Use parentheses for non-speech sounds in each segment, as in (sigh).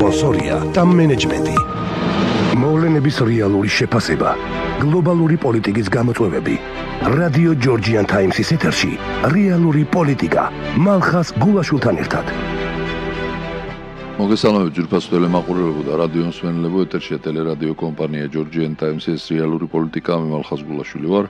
სპონსორია და მენეჯმენტი. მოვლენების რეალური შეფასება, გლობალური პოლიტიკის გამოწვევები. რადიო ჯორჯიან ტაიმსის ეთერში რეალური პოლიტიკა მალხას გულაშულთან ერთად. მოგესალმებით ჯურფასველე მაყურებლებო და რადიო მსმენელებო ეთერშია ტელერადიო კომპანია ჯორჯიან ტაიმსის რეალური პოლიტიკა მე მალხას გულაშვილი ვარ.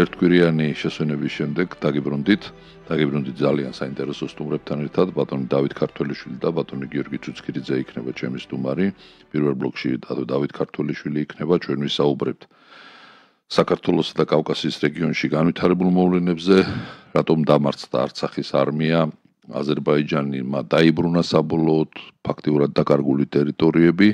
ერთკვირიანი შესვენების შემდეგ დაგიბრუნდით, დაგიბრუნდით ძალიან საინტერესო სტუმრებთან ერთად, ბატონი დავით ქართველიშვილი და ბატონი გიორგი ჩუცკირიძე იქნება ჩემი სტუმარი. პირველ ბლოკში დავით ქართველიშვილი იქნება ჩვენ ვისაუბრებთ საქართველოსა და კავკასიის რეგიონში განვითარებულ მოვლენებზე, რატომ დამარცხდა არცახის არმია, აზერბაიჯანი მა დაიბრუნა საბოლოოდ ფაქტიურად დაკარგული ტერიტორიები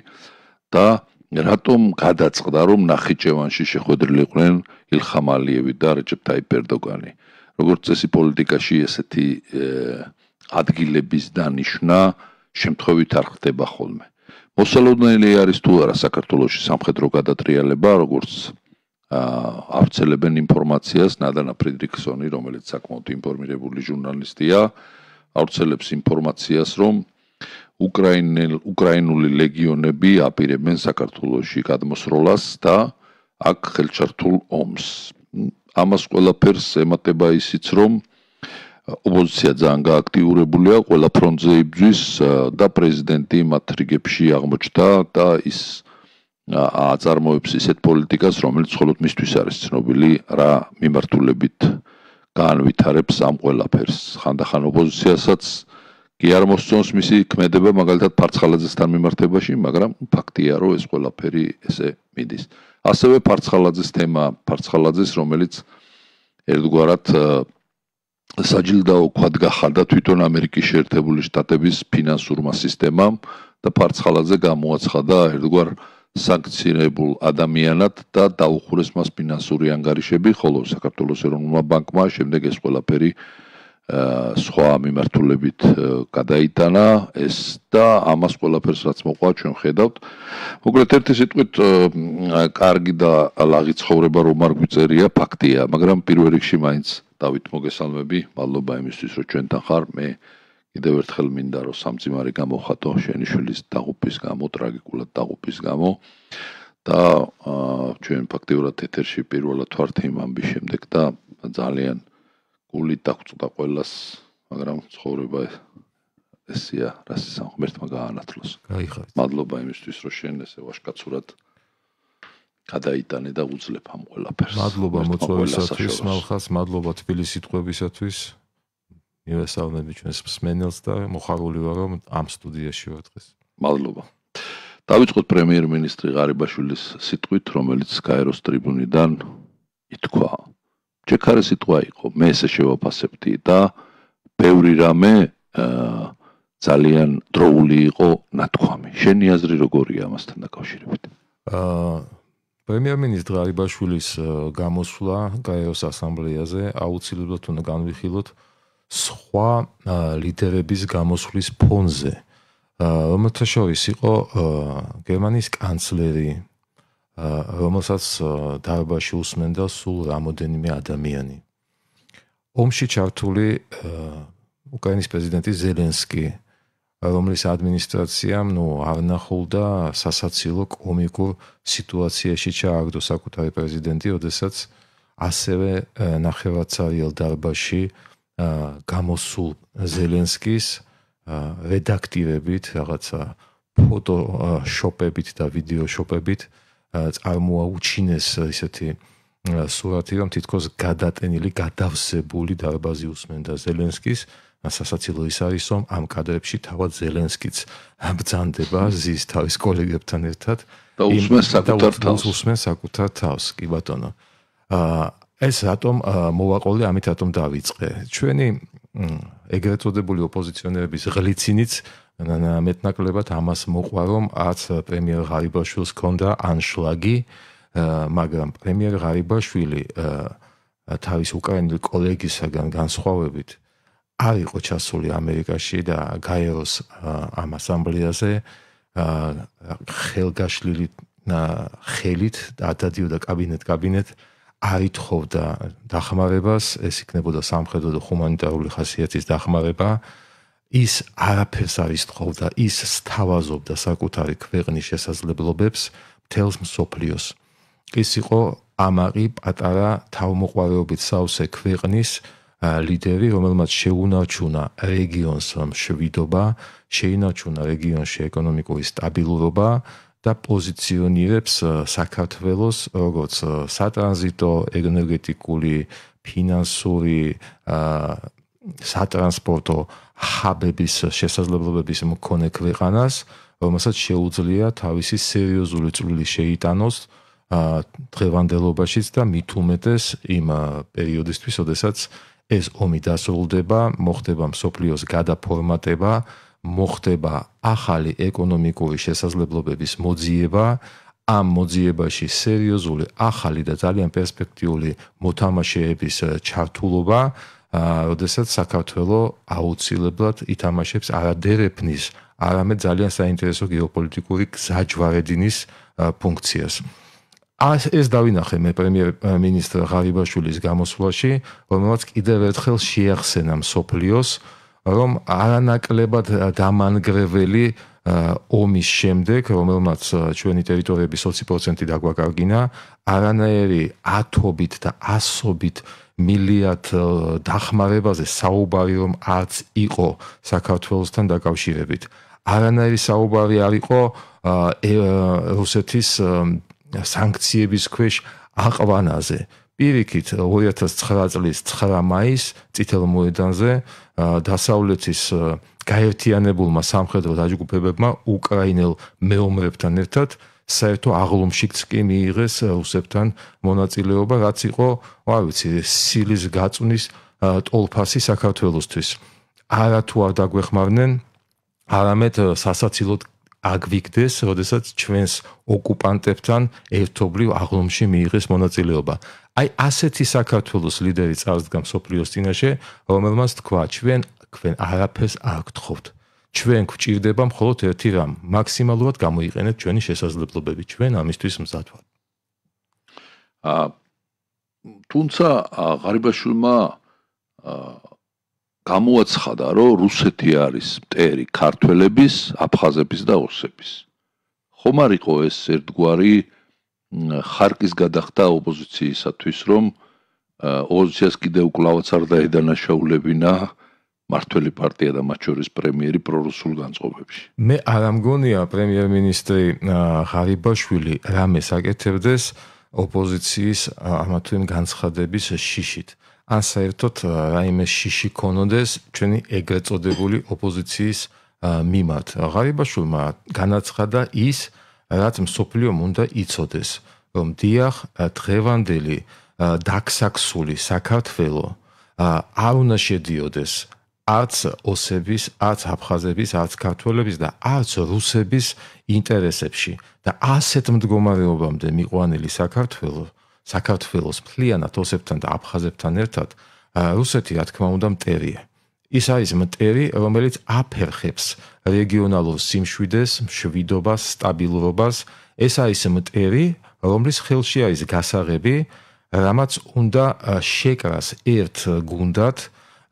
და რატომ გადაწყდა რომ ნახიჭევანში შეხვედრილიყვნენ ილხამ ალიევი და რეჯეპ ტაიპ ერდოგანი როგორც წესი პოლიტიკაში ესეთი ადგილების დანიშნა შემთხვევით არ ხდება ხოლმე მოსალოდნელი არის თუ არა საქართველოსი სამხედრო გადატრიალება როგორც აავრცელებენ ინფორმაციას ნადანა ფრიდრიქსონი რომელიც საკმაოდ ინფორმირებული ჟურნალისტია აავრცელებს ინფორმაციას რომ უკრაინელ უკრაინული ლეგიონები აპირებენ საქართველოსში გადმოსროლას და აქ ხელჩართულ ომს. ამას ყველაფერს ემატება ისიც, რომ ოპოზიცია ძალიან გააქტიურებულია ყველა ფრონტზე იბრძვის და პრეზიდენტი მათრიგებში აღმოჩნდა და ის აწარმოებს ისეთ პოლიტიკას, რომელიც მხოლოდ მისთვის არის ცნობილი რა მიმართულებით განვითარებს ამ ყველაფერს. ხანდახან ოპოზიციასაც კი არ მოსწონს მისი ქმედება მაგალითად ფარცხალაძესთან მიმართებაში, მაგრამ ფაქტია, რომ ეს ყველაფერი ესე მიდის. ასევე ფარცხალაძის თემა, ფარცხალაძის, რომელიც ერთგვარად საჯილდაო ქვად გახადა თვითონ ამერიკის შეერთებული შტატების ფინანსურმა სისტემამ და ფარცხალაძე გამოაცხადა ერთგვარ სანქცირებულ ადამიანად და დაუხურეს მას ფინანსური ანგარიშები, ხოლო საქართველოს ეროვნულმა ბანკმა შემდეგ ეს ყველაფერი სხვა მიმართულებით გადაიტანა ეს და ამას ყველაფერს რაც მოყვა ჩვენ ხედავთ. მოკლედ ერთი სიტყვით კარგი და ლაღი ცხოვრება რომ არ გვიწერია ფაქტია, მაგრამ პირველ რიგში მაინც დავით მოგესალმები, მადლობა იმისთვის რომ ჩვენთან ხარ. მე კიდევ ერთხელ მინდა რომ სამწიმარი გამოხატო შენი შვილის დაღუპვის გამო, ტრაგიკულად დაღუპვის გამო. და ჩვენ ფაქტიურად ეთერში პირველად ვართ იმ ამბის შემდეგ და ძალიან გული დაგწუდა ყოველას, მაგრამ ცხოვრება ესეა, რასაც ამერთმა გაანათლოს. აი ხო. მადლობა იმისთვის, რომ შენ ესე ვაშკაცურად გადაიტანე და უძლებ ამ ყველაფერს. მადლობა მოწვევისათვის, მალხას, მადლობა თბილისის თქვებისათვის. ნიესალმები ჩვენს მსმენელს და მოხარული ვარ რომ ამ სტუდიაში ვარ დღეს. მადლობა. დავიწყოთ პრემიერ-მინისტრი ღარიბაშვილის სიტყვით, რომელიც გაეროს ტრიბუნიდან ითქვა, ჩეკარი სიტყვა იყო მე ესე შევაფასებდი და ბევრი რამე ძალიან დროული იყო ნათქვამი შენი აზრი როგორია ამასთან დაკავშირებით აა პრემიერ-მინისტრ აიბაშვილის გამოსვლა გაეოს ასამბლეაზე აუცილებლად უნდა განვიხილოთ სხვა ლიდერების გამოსვლის ფონზე რომელთა შორის იყო გერმანიის კანცლერი რომელსაც დაბაში უსმენ და სულ რამოდენიმე ადამიანი. ომში ჩართული უკრაინის პრეზიდენტი ზელენსკი რომლის ადმინისტრაციამ, ну, არნახულდა სასაცილო კომიკურ სიტუაციაში ჩააგდო საკუთარი პრეზიდენტი, ოდესაც ასევე ნახევარცარიელ დარბაში გამოსულ ზელენსკის რედაქტირებით, რაღაცა ფოტოშოპებით და ვიდეოშოპებით წარმოაჩინეს ესეთი სურათი, რომ თითქოს გადატენილი, გადავსებული დაბაზი უსმენდა ზელენსკის სასაცილო ის არის, რომ ამ კადრებში თავად ზელენსკიც ბრძანდება ზის თავის კოლეგებთან ერთად და უსმენს საკუთარ თავს, უსმენს საკუთარ თავს, კი ბატონო. აა ეს რატომ მოვაყოლე, ამით რატომ დავიწყე? ჩვენი ეგრეთ წოდებული ოპოზიციონერების ღლიცინიც მეტნაკლებად ამას მოყვა რომ არც პრემიერ ღარიბაშვილს ჰქონდა ანშლაგი მაგრამ პრემიერ ღარიბაშვილი თავის უკრაინელ კოლეგისგან განსხვავებით არ იყო ჩასული ამერიკაში და გაეროს ამ ასამბლეაზე ხელგაშლილი ხელით დადიოდა კაბინეტ კაბინეტ აითხოვდა დახმარებას ეს იქნებოდა სამხედრო და ჰუმანიტარული ხასიათის დახმარება ის არაფერს არის თხოვდა, ის სთავაზობდა საკუთარი ქვეყნის შესაძლებლობებს თელს მსოფლიოს. ეს იყო ამაყი პატარა თავმოყარეობით სავსე ქვეყნის ლიდერი, რომელმაც შეუნარჩუნა რეგიონს შვიდობა, შეინარჩუნა რეგიონში ეკონომიკური სტაბილურობა და პოზიციონირებს საქართველოს როგორც სატრანზიტო, ენერგეტიკული, ფინანსური აა სატრანსპორტო ჰაბების შესაძლებლობების მქონე ქვეყანას, რომელსაც შეუძლია თავისი სერიოზული წვლილი შეიტანოს დღევანდელობაშიც და მით უმეტეს იმ პერიოდისთვის, ოდესაც ეს ომი დასრულდება, მოხდება მსოფლიოს გადაფორმატება, მოხდება ახალი ეკონომიკური შესაძლებლობების მოძიება, ამ მოძიებაში სერიოზული ახალი და ძალიან პერსპექტიული მოთამაშეების ჩართულობა, აა, ოდესაც საქართველოს აუცილებლად ითამაშებს არადერეფნის, არამედ ძალიან საინტერესო გეოპოლიტიკური გზაჯვარედინის ფუნქციას. ას ეს დავინახე მე პრემიერ მინისტრ ღარიბაშვილის გამოსვლაში, რომელიც კიდევ ერთხელ შეახსენა სოფლიოს, რომ არანაკლებად დამანგრეველი ომის შემდეგ, რომელმაც ჩვენი ტერიტორიების 20% დაგვაკარგინა, არანაირი ათობით და ასობით მილიათ დახმარებაზე საუბარი რომ არც იყო საქართველოსთან დაკავშირებით. არანაირი საუბარი არ იყო რუსეთის სანქციების ქვეშ აყვანაზე. პირიქით 2009 წლის 9 მაის წითელ მოედანზე დასავლეთის გაერთიანებულმა სამხედრო დაჯგუფებებმა უკრაინელ მეომრებთან ერთად საერთო აღლუმშიც კი მიიღეს რუსებთან მონაწილეობა, რაც იყო, რა ვიცი, სილის გაწვნის ტოლფასი საქართველოსთვის. არა თუ არ დაგვეხმარნენ, არამედ სასაცილოდ აგვიგდეს, როდესაც ჩვენს ოკუპანტებთან ერთობლივ აღლუმში მიიღეს მონაწილეობა. აი ასეთი საქართველოს ლიდერი წარსდგა სოფლიოს წინაშე, რომელმაც თქვა, ჩვენ ქვენ არაფერს არ გთხოვთ. ჩვენ გვჭირდება მხოლოდ ერთი რამ, მაქსიმალურად გამოიყენოთ ჩვენი შესაძლებლობები, ჩვენ ამისთვის მზადვარ. აა თუნცა ღარიბაშვილმა აა გამოაცხადა, რომ რუსეთი არის მტერი ქართველების, აფხაზების და ოსების. ხომ არ იყო ეს ერთგვარი ხარკის გადახდა ოპოზიციისათვის, რომ ოპოზიციას კიდევ კლავაც არ დაედანაშაულებინა? აა მართველი პარტია და მათ შორის პრემიერი პრორუსულ განწყობებში. მე არ ამგონია პრემიერ-მინისტრი ხარიბაშვილი რამე საკეთებდეს ოპოზიციის ამა თუ იმ განცხადების შიშით. ან საერთოდ რაიმე შიში კონოდეს ჩვენი ეგრეთ წოდებული ოპოზიციის მიმართ. ხარიბაშვილმა განაცხადა ის, რაც მსოფლიომ უნდა იცოდეს, რომ დიახ, დღევანდელი დაქსაქსული საქართველოს არ უნდა შედიოდეს არც ოსების, არც აფხაზების, არც ქართველების და არც რუსების ინტერესებში და ასეთ მდგომარეობამდე მიყვანილი საქართველო, საქართველოს მთლიანად ოსებთან და აფხაზებთან ერთად, რუსეთი რა თქმა უნდა მტერია. ის არის მტერი, რომელიც აფერხებს რეგიონალურ სიმშვიდეს, მშვიდობას, სტაბილურობას. ეს არის მტერი, რომლის ხელში არის გასაღები, რამაც უნდა შეკრას ერთ გუნდად,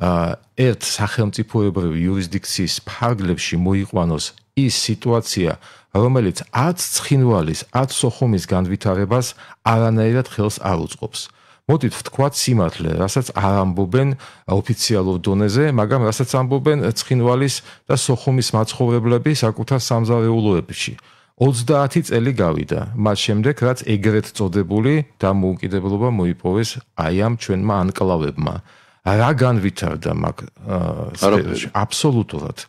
ერთ სახელმწიფოებრივი იურისდიქციის ფარგლებში მოიყვანოს ის სიტუაცია, რომელიც 10 ცხინვალის 10 სოხუმის განვითარებას არანაირად ხელს არ უწყობს. მოდით ვთქვათ სიმართლე, რასაც არ ამბობენ ოფიციალურ დონეზე, მაგრამ რასაც ამბობენ ცხინვალის და სოხუმის მაცხოვრებლები საკუთარ სამზარეულოებში. 30 წელი გავიდა. მას შემდეგ, რაც ეგრეთ წოდებული დამოუკიდებლობა მოიპოვეს აი ამ ჩვენმა ანკლავებმა, რა განვითარდა მაგ სფეროში აბსოლუტურად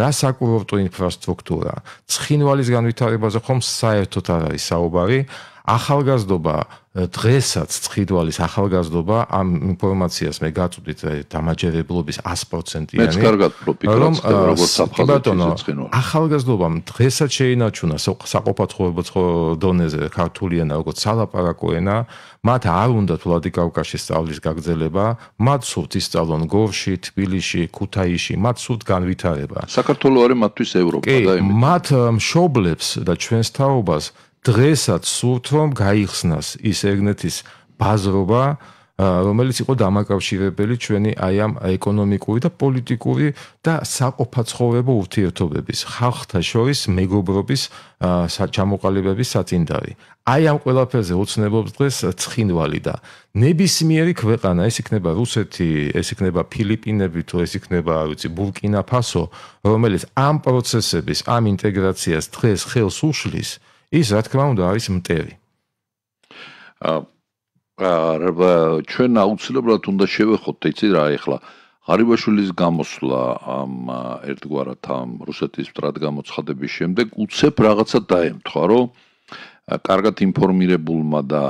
რა საკურორტო ინფრასტრუქტურა ცხინვალის განვითარებაზე ხომ საერთოდ არ არის საუბარი ახალგაზრდობა დღესაც ცხიდვალის ახალგაზრდობა ამ ინფორმაციას მე გაწვდით დამაჯერებლობის 100%-იანი. მეც კარგად პროპიკრაცდებ როგორც ახალგაზრდა. ახალგაზრდობამ დღესაც შეინარჩუნა საყოფაცხოვრებო დონეზე ქართული ენა როგორც სალაპარაკო ენა, მათ არ უნდა თვალადიკავკაში სწავლის გაგრძელება, მათ სულთ ისწავლონ გორში, თბილისში, ქუთაისში, მათ სულთ განვითარება. საქართველოს არის მათთვის ევროპა და იმ. კი, მათ მშობლებს და ჩვენს თაობას დღესაც სურთ რომ გაიხსნას ის ეგნეთის ბაზრობა რომელიც იყო დამაკავშირებელი ჩვენი აი ამ ეკონომიკური და პოლიტიკური და საყოფაცხოვრებო ურთიერთობების ხალხთა შორის მეგობრობის ჩამოყალიბების საწინდარი. აი ამ ყველაფერზე უცნობობს დღეს ცხინვალი და ნებისმიერი ქვეყანა, ეს იქნება რუსეთი, ეს იქნება ფილიპინები, თუ ეს იქნება, არ ვიცი, ბურკინა-ფასო, რომელიც ამ პროცესების, ამ ინტეგრაციას დღეს ხელს უშლის, ის რა თქმა უნდა არის მტევი. აა ჩვენ აუცილებლად უნდა შევეხოთ იცი რა ეხლა ღარიბაშვილის გამოსვლა ამ ერთგვარად ამ რუსეთის სტრატგამოცხადების შემდეგ უცებ რაღაცა დაემთხვა, რომ კარგად ინფორმირებულმა და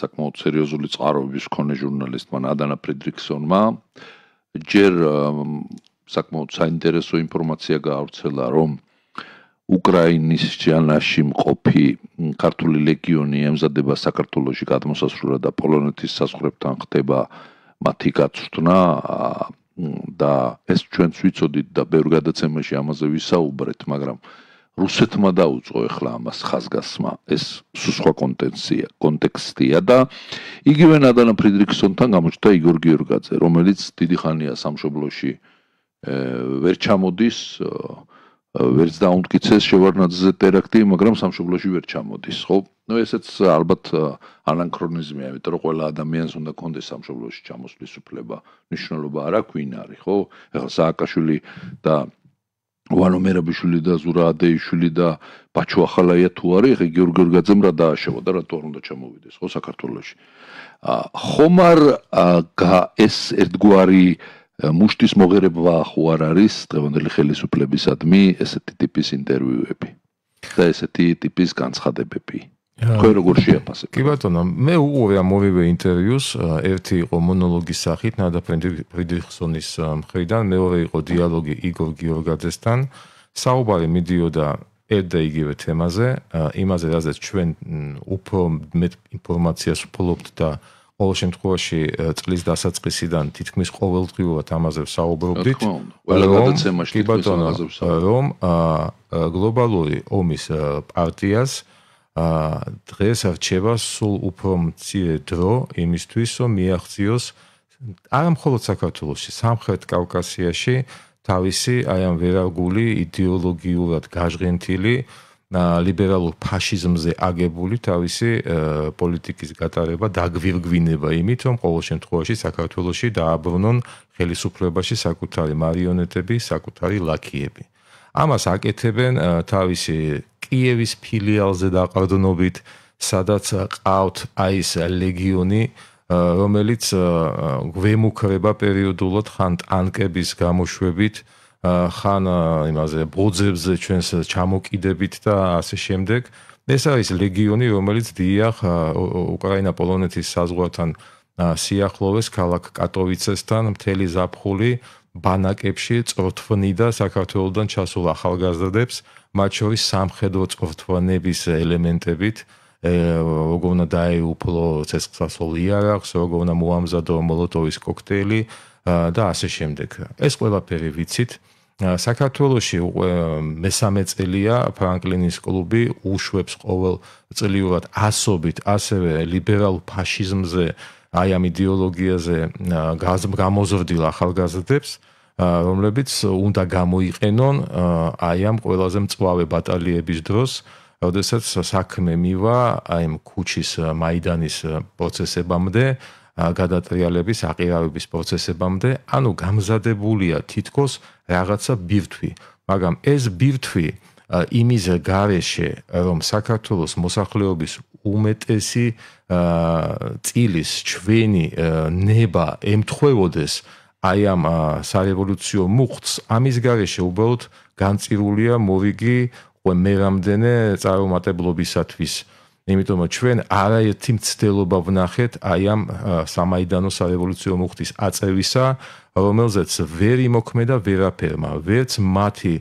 საკმაოდ სერიოზული წყაროების მქონე ჟურნალისტმა ადანა ფრიდრიქსონმა ჯერ საკმაოდ საინტერესო ინფორმაცია გაავრცელა, რომ უკრაინის ჯანაში მყოფი ქართული ლეგიონი ემზადება საქართველოსი გადმოსასრულად და პოლონეთის საზღვრებთან ხდება მათი გაწვრთნა და ეს ჩვენც ვიცოდით და ბევრ გადაცემაში ამაზე ვისაუბრეთ, მაგრამ რუსეთმა დაუწო ეხლა ამას ხაზგასმა. ეს სხვა კონტექსტია, კონტექსტია და იგივე ნადან ფრიდრიქსონთან გამოჩნდა იგორ გიორგაძე, რომელიც დიდი ხანია სამშობლოში ვერ ჩამოდის ვერც დაუმტკიცეს შევარნაძეზე ტერაქტი, მაგრამ სამშობლოში ვერ ჩამოდის, ხო? ну этот албат ананхронизмი, ამიტომ ყველა ადამიანს უნდა კონდეს სამშობლოში ჩამოსვლის უფლება, მნიშვნელობა არა ვინ არის, ხო? ეხლა სააკაშვილი და ვანომერაბიშვილი და ზურაადეიშვილი და ბაჩო ახალაია თუ არის, ეხლა გიორგი გორგაძემ რა დააშევა და რატო არ უნდა ჩამოვიდეს, ხო, საქართველოში. ხომ არ ეს ერთგვარი აა მუშტის მოღერება ხო არ არის დღევანდელი ხელისუფლებისადმი ესეთი ტიპის ინტერვიუები და ესეთი ტიპის განცხადებები ხო როგორ შეაფასებ? კი ბატონო, მე უყურე ამ მოვივე ინტერვიუს, ერთი იყო მონოლოგი სახით ნადა ფრიდრიხსონის მხრიდან, მეორე იყო დიალოგი იგორ გიორგაძესთან. საუბარი მიდიოდა ერთა იგივე თემაზე, იმაზე, რაზეც ჩვენ უფრო მეტ ინფორმაციას ვფლობთ და ყოველ შემთხვევაში წლის დასაწყისიდან თითქმის ყოველდღიურად ამაზე საუბრობდით. ყველა გადაცემაში თითქმის ამაზე საუბრობდით, რომ გლობალური ომის პარტიას დღეს არჩევა სულ უფრო მცირე დრო იმისთვის, რომ მიაღწიოს არა მხოლოდ საქართველოსში, სამხრეთ კავკასიაში თავისი აი ამ ვერაგული იდეოლოგიურად გაჟღენთილი ლიბერალურ ფაშიზმზე აგებული თავისი პოლიტიკის გატარება დაგვირგვინება იმით, რომ ყოველ შემთხვევაში საქართველოსში დააბრუნონ ხელისუფლებაში საკუთარი მარიონეტები, საკუთარი ლაქიები. ამას აკეთებენ თავისი კიევის ფილიალზე დაყრდნობით, სადაც ყავთ აი ეს ლეგიონი რომელიც გვემუქრება პერიოდულად ხან ტანკების გამოშვებით, აა ხან იმაზე ბოძებზე ჩვენს ჩამოკიდებით და ასე შემდეგ. ეს არის ლეგიონი, რომელიც დიახ უკრაინა-პოლონეთის საზღვართან სიახლოვეს ქალაქ კატოვიცესთან მთელი ზაფხული ბანაკებში წოთვნიდა საქართველოსდან ჩასულ ახალგაზრდებს, მათ შორის სამხედრო წოთვნების ელემენტებით э, огона дай упло цесксасолиарахс, огона муамзадо молотовის коктейლი და ასე შემდეგ. ეს ყველაფერი ვიცით, საქართველოში მესამე წელია ფრანკლინის კლუბი უშვებს ყოველ წლიურად ასობით ასევე ლიბერალ ფაშიზმზე აი ამ идеოლოგიაზე გამოზრდილ ახალგაზრდებს რომლებიც უნდა გამოიყენონ აი ამ ყველაზე მწვავე ბატალიების დროს შესაძაც საქმე მივა აი ამ ქუჩის მაიდანის პროცესებამდე გადატრიალების აყიავების პროცესებამდე, ანუ გამზადებულია თითქოს რაღაცა ბირთვი, მაგრამ ეს ბირთვი იმის გარეშე, რომ საქართველოს მოსახლეობის უმეტესი წილის ჩვენი ნება ემთხვეოდეს აი ამ სარევოლუციო მუხტს, ამის გარეშე უბრალოდ განწირულია მოვიგი ყველ მე რამდენე წარუმატებლობისათვის. აა იმიტომ რომ ჩვენ არაერთი მცდელობა ვნახეთ აი ამ სამაიდანო სარევოლუციო მუხტის აწევისა რომელზეც ვერ იმოქმედა ვერაფერმა ვერც მათი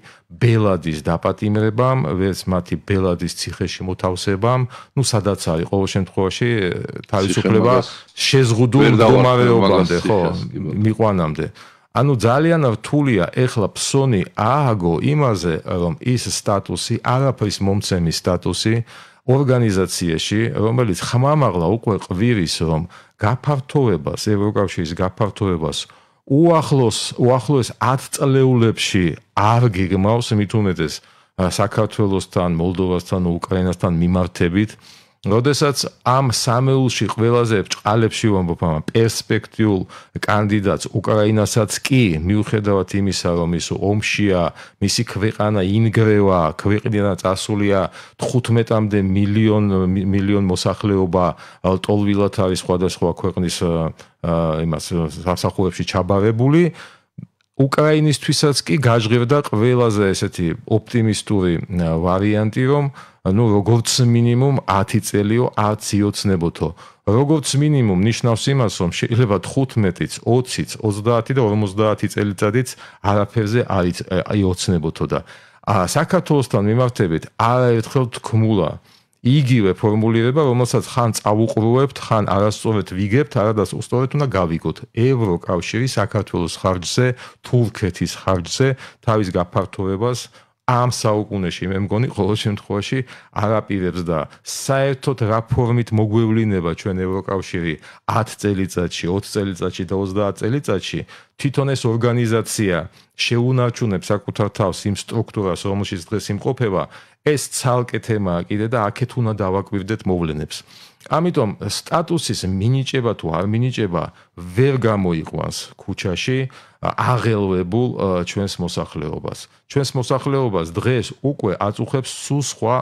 ბელადის დაპატიმრებამ ვერც მათი ბელადის ციხეში მოთავსებამ ნუ სადაც არის ყოველ შემთხვევაში თავისუფლება შეზღუდულ მდგომარეობამდე ხო მიყვანამდე ანუ ძალიან რთულია ეხლა ფსონი ააგო იმაზე რომ ის სტატუსი არაფრის მომცემი სტატუსი ორგანიზაციაში, რომელიც ხმამაღლა უკვე ყვირის, რომ გაფართოვებას, ევროკავშირის გაფართოვებას უახლოს უახლოს 10 წლეულებში არ გეგმავს, მით უმეტეს საქართველოსთან, მოლდოვასთან, უკრაინასთან მიმართებით როდესაც ამ სამეულში ყველაზე ბჭყალებში ვამბობ ამ პერსპექტიულ კანდიდატს უკრაინასაც კი მიუხედავად იმისა რომ ის ომშია, მისი ქვეყანა ინგრევა, ქვეყნიდან წასულია 15-მდე მილიონ მილიონ მოსახლეობა ტოლვილად არის სხვადასხვა ქვეყნის აა იმას სასახლეებში ჩაბარებული უკრაინისთვისაც კი გაჟღერდა ყველაზე ესეთი ოპტიმი スト ური ვარიანტი, რომ ну, როგორც მინიმუმ 10 წელიო 10 იოცნებოთო. როგორც მინიმუმ ნიშნავს იმას, რომ შეიძლება 15-იც, 20-იც, 30-ი და 50-ი წელიწადიც არაფერზე არის იოცნებოთო და საქართველოსთან მიმართებით არაერთხელ თქმულა, იგივე ფორმულირება, რომელსაც ხან წავუყურებთ, ხან არასწორად ვიგებთ, არადას უსწორეთ უნდა გავიგოთ. ევროკავშირი საქართველოს ხარჯზე, თურქეთის ხარჯზე თავის გაფართოვებას ამ საუკუნეში მე მგონი ყოველ შემთხვევაში არაპირებს და საერთოდ რა ფორმით მოგვევლინება ჩვენ ევროკავშირი 10 წელიწადში, 20 წელიწადში და 30 წელიწადში თვითონ ეს ორგანიზაცია შეუნარჩუნებს საკუთარ თავს იმ სტრუქტურას, რომელშიც დღეს იმყოფება ეს ცალკე თემაა კიდე და აქეთ უნდა დავაკვირდეთ მოვლენებს. ამიტომ სტატუსის მინიჭება თუ არ მინიჭება ვერ გამოიყვანს ქუჩაში აღელვებულ ჩვენს მოსახლეობას. ჩვენს მოსახლეობას დღეს უკვე აწუხებს სხვა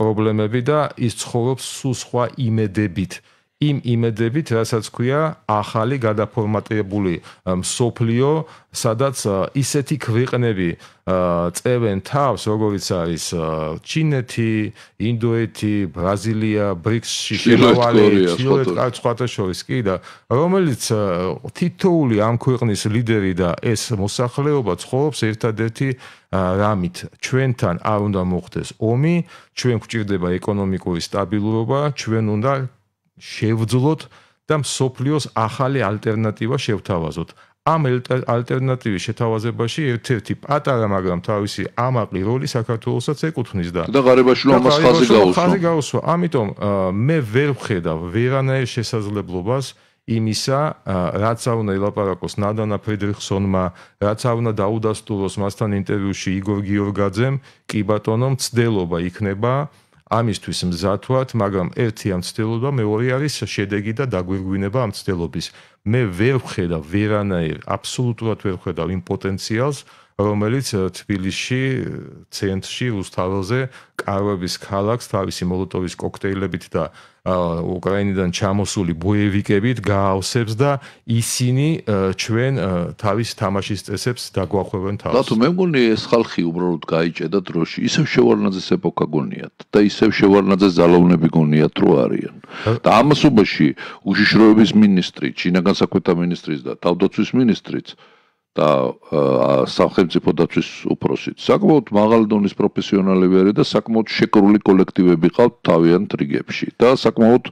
პრობლემები და ის ცხოვრობს სხვა იმედებით. იმ იმედებით, რასაც ქვია ახალი გადაფორმატირებული სოფლიო, სადაც ისეთი ქვეყნები წევენ თავს, როგორიც არის ჩინეთი, ინდოეთი, ბრაზილია, ბრიქსში შემოვალი, ჩილეთ ყაცხვატაშოვის კი და რომელიც თითოული ამ ქვეყნის ლიდერი და ეს მოსახლეობა ცხოვრობს ერთადერთი რამით ჩვენთან არ უნდა მოხდეს ომი, ჩვენ გვჭირდება ეკონომიკური სტაბილურობა, ჩვენ უნდა შევძლოთ და მსოფლიოს ახალი ალტერნატივა შევთავაზოთ. ამ ალტერნატივის შეთავაზებაში ერთ-ერთი პატარა, მაგრამ თავისი ამაყი როლი საქართველოსაც ეკუთვნის და და ღარიბაშვილი ამას ხაზი გაუსვა. ხაზი გაუსვა. ამიტომ მე ვერ ვხედავ ვერანაირ შესაძლებლობას იმისა, რაც ავნა ელაპარაკოს ნადანა ფედრიხსონმა, რაც ავნა დაუდასტუროს მასთან ინტერვიუში იგორ გიორგაძემ, კი ბატონო, მცდელობა იქნება ამისთვის მზათვათ, მაგრამ ერთი ამ ცდილობა მეორე არის შედეგი და დაგვირგვინება ამ ცდილობის. მე ვერ ვხედავ ვერანაირ, აბსოლუტურად ვერ ვხედავ იმ პოტენციალს, რომელიც თბილისში, ცენტრში, უსტაველზე, კარვების ქალაქს თავისი მოლოტოვის კოქტეილებით და უკრაინიდან ჩამოსული ბოევიკებით გააოსებს და ისინი ჩვენ თავის თამაშის წესებს დაგვახვევენ თავს. ბატონო, მე მგონი ეს ხალხი უბრალოდ გაიჭედა დროში. ისევ შევარნაძეს ეპოქა გონიათ და ისევ შევარნაძეს ძალოვნები გონიათ რო არიან. და ამასობაში უშიშროების მინისტრი, ჩინაგან საქმეთა მინისტრიც და თავდაცვის მინისტრიც და სახელმწიფო დაცვის უფროსიც. საკმაოდ მაღალი დონის პროფესიონალები არიან და საკმაოდ შეკრული კოლექტივები ყავთ თავიანთ რიგებში და საკმაოდ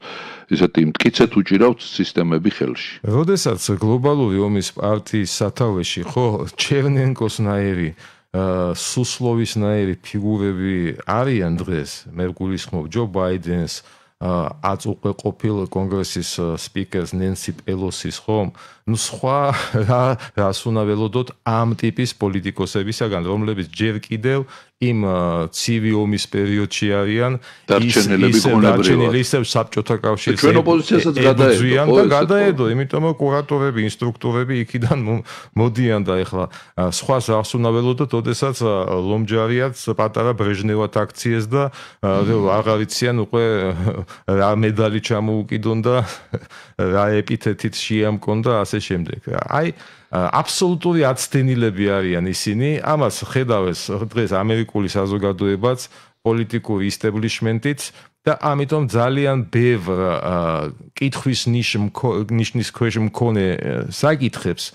ესეთი მткиცეთ უჭირავთ სისტემები ხელში. როდესაც გლობალური ომის პარტიის სათავეში ხო ჩერნენკოს ნაირი სუსლოვის ნაირი ფიგურები არიან დღეს მერკულის ხმობ ჯო ბაიდენს აც უკვე ყოფილ კონგრესის სპიკერს ნენსი პელოსის ხომ ნუ სხვა რა რას უნდა ველოდოთ ამ ტიპის პოლიტიკოსებისაგან რომლებიც ჯერ კიდევ იმ ცივი ომის პერიოდში არიან ის დარჩენილი ისევ საბჭოთა კავშირის ჩვენ ოპოზიციასაც გადაეძვიან და გადაედო იმიტომ რომ კურატორები ინსტრუქტორები იქიდან მოდიან და ეხლა სხვა სასუნაველო და ოდესაც ლომჯარიაც პატარა ბრეჟნევათ აქციეს და აღარიციან უკვე რა მედალი ჩამოუკიდონ და რა ეპითეთით შეამკონ და ასე შემდეგ აი აბსოლუტური აცდენილები არიან ისინი. ამას ხედავს დღეს ამერიკული საზოგადოებაც, პოლიტიკური ესტაბლიშმენტიც და ამიტომ ძალიან ბევრ კითხვის ნიშნის ქვეშ მქონე საკითხებს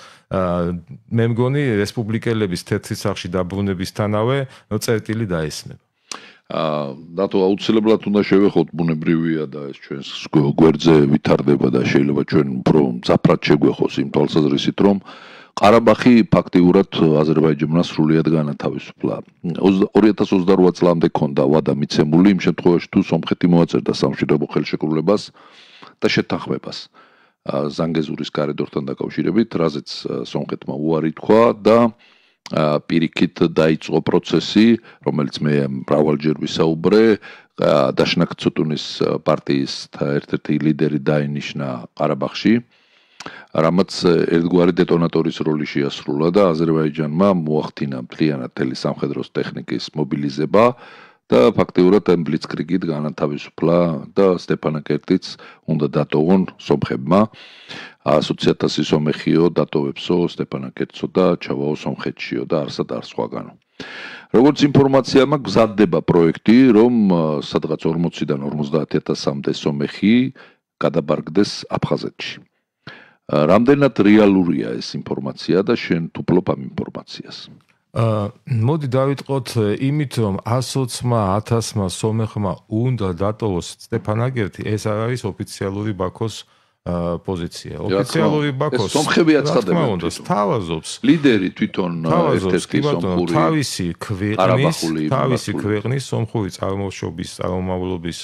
მე მგონი რესპუბლიკელების თეთრი სახლში დაბრუნებისთანავე წერტილი დაესმება. აა დათო აუცილებლად უნდა შევეხოთ ბუნებრივია და ეს ჩვენს გვერდზე ვითარდება და შეიძლება ჩვენ უფრო მძაფრად შეგვეხოს იმ თვალსაზრისით რომ ყარაბახი ფაქტიურად აზერბაიჯანმა სრულიად განათავისუფლა. 2028 წლამდე ქონდა ვადა მიცემული იმ შემთხვევაში თუ სომხეთი მოაწერდა სამშვიდობო ხელშეკრულებას და შეთანხმებას ზანგეზურის კარედორთან დაკავშირებით, რაზეც სომხეთმა უარი თქვა და პირიქით დაიწყო პროცესი, რომელიც მე მრავალჯერ ვისაუბრე, დაშნაკ ცუტუნის პარტიის ერთ-ერთი ლიდერი დაინიშნა ყარაბახში. რამაც ერთგვარი დეტონატორის როლი შეასრულა და აზერბაიჯანმა მოახდინა მთლიანად თელი სამხედროს ტექნიკის მობილიზება და ფაქტიურად ემბლიცკრიგით განათავისუფლა და სტეფანა კერტიც უნდა დატოვონ სომხებმა 120000 სომეხიო დატოვებსო სტეფანა კერცო და ჩავაო სომხეთშიო და არსად არ სხვაგანო როგორც ინფორმაცია მაქვს ზადდება პროექტი რომ სადღაც 40-დან 50000-მდე სომეხი გადაბარგდეს აფხაზეთში რამდენად რეალურია ეს ინფორმაცია და შენ თუ ფლობ ამ ინფორმაციას აა მოდი დავიწყოთ იმით რომ 120-მა 1000-მა სომეხმა უნდა დატოვოს სტეფანაგერტი ეს არის ოფიციალური ბაქოს პოზიცია ოფიციალური ბაქოს სომხები აცხადებენ თავაზობს ლიდერი თვითონ ერთ-ერთი სომხური თავისი ქვეყნის თავისი ქვეყნის სომხური წარმოშობის წარმომავლობის